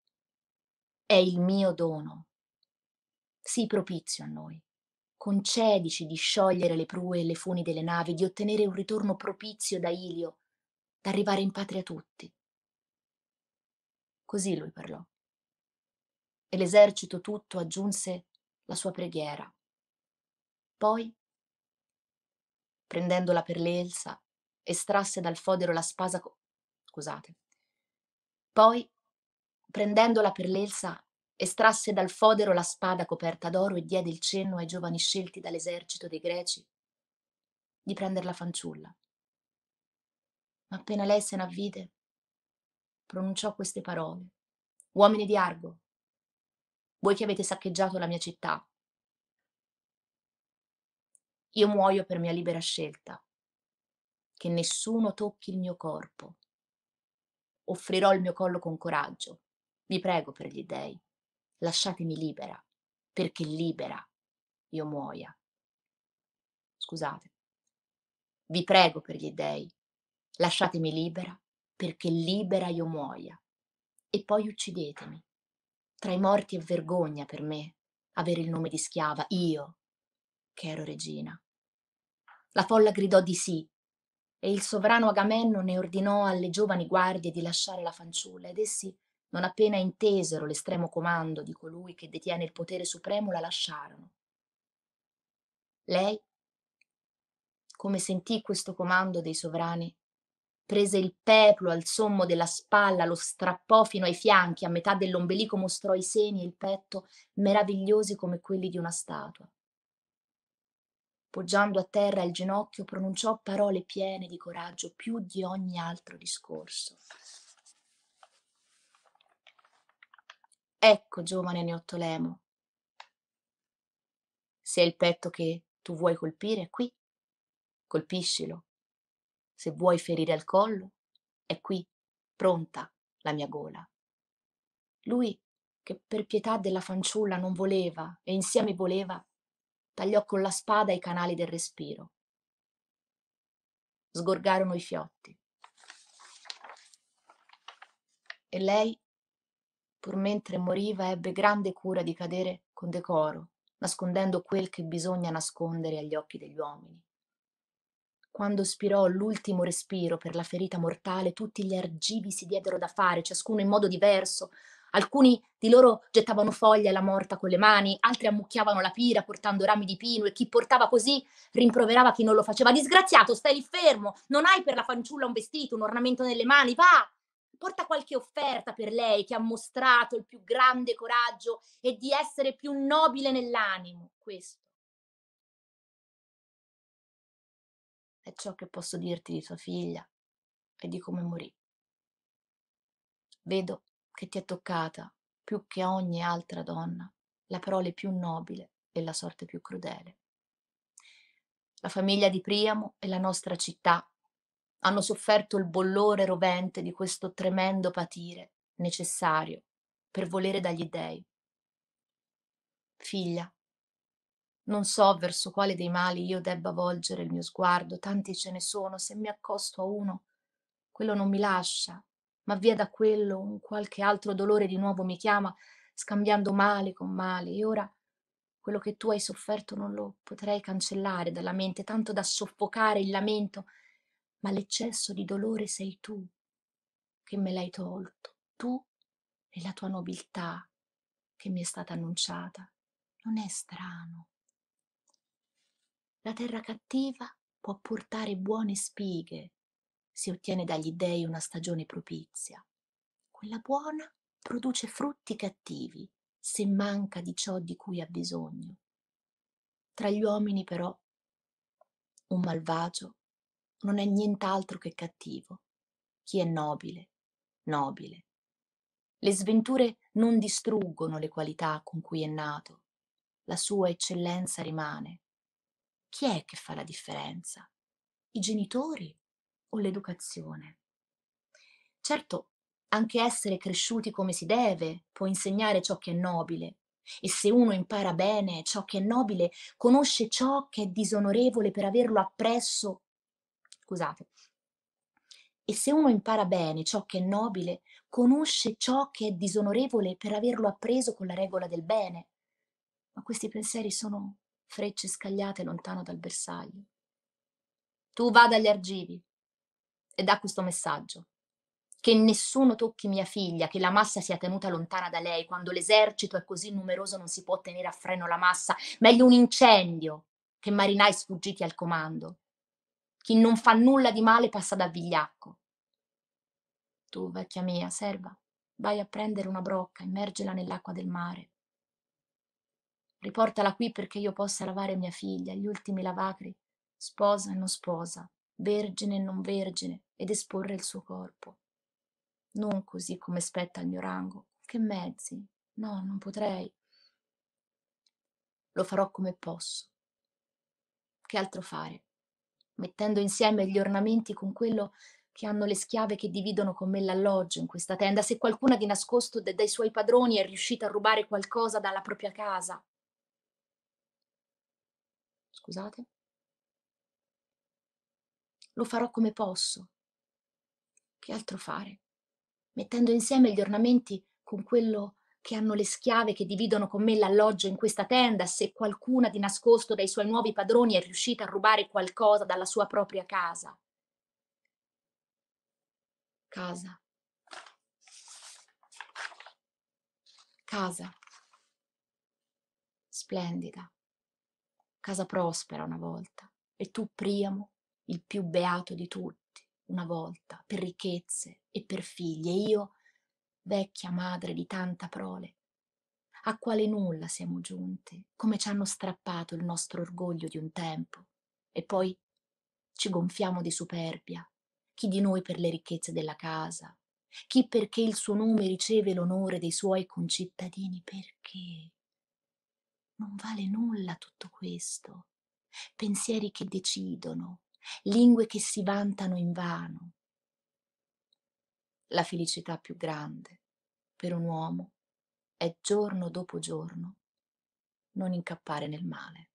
è il mio dono. Sii propizio a noi. Concedici di sciogliere le prue e le funi delle navi, di ottenere un ritorno propizio da Ilio, d'arrivare in patria tutti. Così lui parlò. E l'esercito tutto aggiunse la sua preghiera. Poi, prendendola per l'elsa, estrasse dal fodero la spasa. Co- Scusate. Poi prendendola per l'elsa, estrasse dal fodero la spada coperta d'oro e diede il cenno ai giovani scelti dall'esercito dei greci di prender la fanciulla. Ma appena lei se n'avvide, pronunciò queste parole. Uomini di Argo, voi che avete saccheggiato la mia città, io muoio per mia libera scelta, che nessuno tocchi il mio corpo. Offrirò il mio collo con coraggio vi prego per gli dèi, lasciatemi libera, perché libera io muoia. Scusate. Vi prego per gli dèi, lasciatemi libera, perché libera io muoia. E poi uccidetemi. Tra i morti è vergogna per me avere il nome di schiava, io, che ero regina. La folla gridò di sì, e il sovrano Agamennone ordinò alle giovani guardie di lasciare la fanciulla, ed essi non appena intesero l'estremo comando di colui che detiene il potere supremo, la lasciarono. Lei, come sentì questo comando dei sovrani, prese il peplo al sommo della spalla, lo strappò fino ai fianchi, a metà dell'ombelico mostrò i seni e il petto meravigliosi come quelli di una statua. Poggiando a terra il ginocchio, pronunciò parole piene di coraggio più di ogni altro discorso. Ecco, giovane Neottolemo, se è il petto che tu vuoi colpire, è qui, colpiscilo. Se vuoi ferire al collo, è qui, pronta la mia gola. Lui, che per pietà della fanciulla non voleva e insieme voleva, tagliò con la spada i canali del respiro. Sgorgarono i fiotti. E lei pur mentre moriva ebbe grande cura di cadere con decoro, nascondendo quel che bisogna nascondere agli occhi degli uomini. Quando spirò l'ultimo respiro per la ferita mortale, tutti gli argivi si diedero da fare, ciascuno in modo diverso. Alcuni di loro gettavano foglie alla morta con le mani, altri ammucchiavano la pira portando rami di pino e chi portava così rimproverava chi non lo faceva. Disgraziato, stai lì fermo, non hai per la fanciulla un vestito, un ornamento nelle mani, va! porta qualche offerta per lei che ha mostrato il più grande coraggio e di essere più nobile nell'animo. Questo è ciò che posso dirti di tua figlia e di come morì. Vedo che ti è toccata più che a ogni altra donna la parola più nobile e la sorte più crudele. La famiglia di Priamo e la nostra città hanno sofferto il bollore rovente di questo tremendo patire necessario per volere dagli dèi. Figlia, non so verso quale dei mali io debba volgere il mio sguardo, tanti ce ne sono, se mi accosto a uno, quello non mi lascia, ma via da quello un qualche altro dolore di nuovo mi chiama, scambiando male con male, e ora quello che tu hai sofferto non lo potrei cancellare dalla mente, tanto da soffocare il lamento ma l'eccesso di dolore sei tu che me l'hai tolto, tu e la tua nobiltà che mi è stata annunciata. Non è strano. La terra cattiva può portare buone spighe se ottiene dagli dèi una stagione propizia. Quella buona produce frutti cattivi se manca di ciò di cui ha bisogno. Tra gli uomini però un malvagio non è nient'altro che cattivo. Chi è nobile, nobile. Le sventure non distruggono le qualità con cui è nato. La sua eccellenza rimane. Chi è che fa la differenza? I genitori o l'educazione? Certo, anche essere cresciuti come si deve può insegnare ciò che è nobile. E se uno impara bene ciò che è nobile, conosce ciò che è disonorevole per averlo appresso scusate. E se uno impara bene ciò che è nobile, conosce ciò che è disonorevole per averlo appreso con la regola del bene. Ma questi pensieri sono frecce scagliate lontano dal bersaglio. Tu vada agli argivi e dà questo messaggio. Che nessuno tocchi mia figlia, che la massa sia tenuta lontana da lei, quando l'esercito è così numeroso non si può tenere a freno la massa, meglio un incendio che marinai sfuggiti al comando. Chi non fa nulla di male passa da vigliacco. Tu, vecchia mia, serva, vai a prendere una brocca, immergela nell'acqua del mare. Riportala qui perché io possa lavare mia figlia, gli ultimi lavacri, sposa e non sposa, vergine e non vergine, ed esporre il suo corpo. Non così come spetta al mio rango. Che mezzi? No, non potrei. Lo farò come posso. Che altro fare? mettendo insieme gli ornamenti con quello che hanno le schiave che dividono con me l'alloggio in questa tenda, se qualcuna di nascosto dai suoi padroni è riuscita a rubare qualcosa dalla propria casa. Scusate. Lo farò come posso. Che altro fare? Mettendo insieme gli ornamenti con quello che che hanno le schiave che dividono con me l'alloggio in questa tenda, se qualcuna di nascosto dai suoi nuovi padroni è riuscita a rubare qualcosa dalla sua propria casa. Casa. Casa. Splendida. Casa prospera una volta. E tu, Priamo, il più beato di tutti, una volta, per ricchezze e per figli. E io vecchia madre di tanta prole, a quale nulla siamo giunte, come ci hanno strappato il nostro orgoglio di un tempo, e poi ci gonfiamo di superbia, chi di noi per le ricchezze della casa, chi perché il suo nome riceve l'onore dei suoi concittadini, perché non vale nulla tutto questo, pensieri che decidono, lingue che si vantano invano, la felicità più grande per un uomo è giorno dopo giorno non incappare nel male.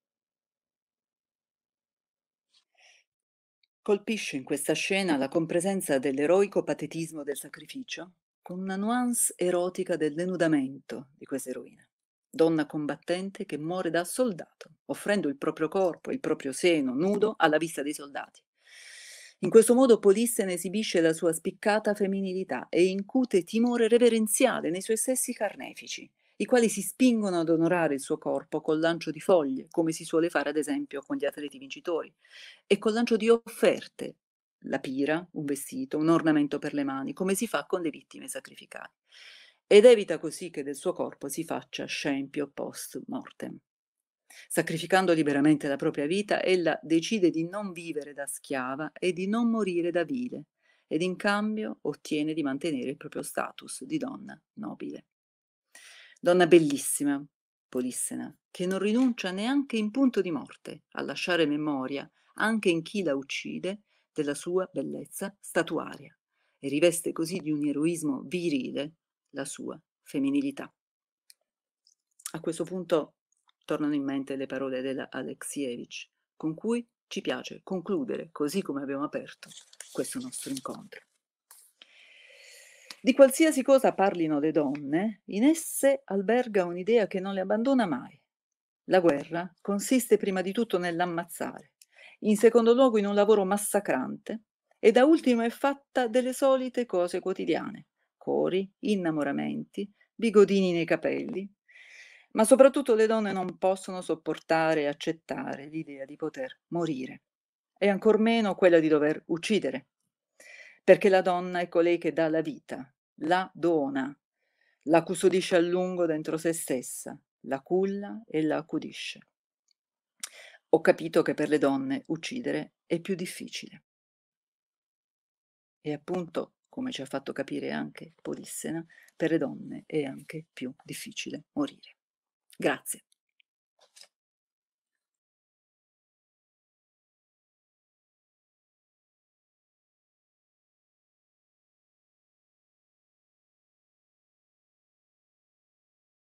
Colpisce in questa scena la compresenza dell'eroico patetismo del sacrificio con una nuance erotica del denudamento di questa eroina, donna combattente che muore da soldato, offrendo il proprio corpo, il proprio seno nudo alla vista dei soldati. In questo modo Polissene esibisce la sua spiccata femminilità e incute timore reverenziale nei suoi stessi carnefici, i quali si spingono ad onorare il suo corpo col lancio di foglie, come si suole fare ad esempio con gli atleti vincitori, e col lancio di offerte, la pira, un vestito, un ornamento per le mani, come si fa con le vittime sacrificate ed evita così che del suo corpo si faccia scempio post mortem. Sacrificando liberamente la propria vita, ella decide di non vivere da schiava e di non morire da vile, ed in cambio ottiene di mantenere il proprio status di donna nobile. Donna bellissima, Polissena, che non rinuncia neanche in punto di morte a lasciare memoria, anche in chi la uccide, della sua bellezza statuaria e riveste così di un eroismo virile la sua femminilità. A questo punto tornano in mente le parole della Alexievich, con cui ci piace concludere, così come abbiamo aperto questo nostro incontro. Di qualsiasi cosa parlino le donne, in esse alberga un'idea che non le abbandona mai. La guerra consiste prima di tutto nell'ammazzare, in secondo luogo in un lavoro massacrante e da ultimo è fatta delle solite cose quotidiane, cori, innamoramenti, bigodini nei capelli, ma soprattutto le donne non possono sopportare e accettare l'idea di poter morire e ancor meno quella di dover uccidere, perché la donna è colei ecco, che dà la vita, la dona, la custodisce a lungo dentro se stessa, la culla e la accudisce. Ho capito che per le donne uccidere è più difficile. E appunto, come ci ha fatto capire anche Polissena, per le donne è anche più difficile morire. Grazie.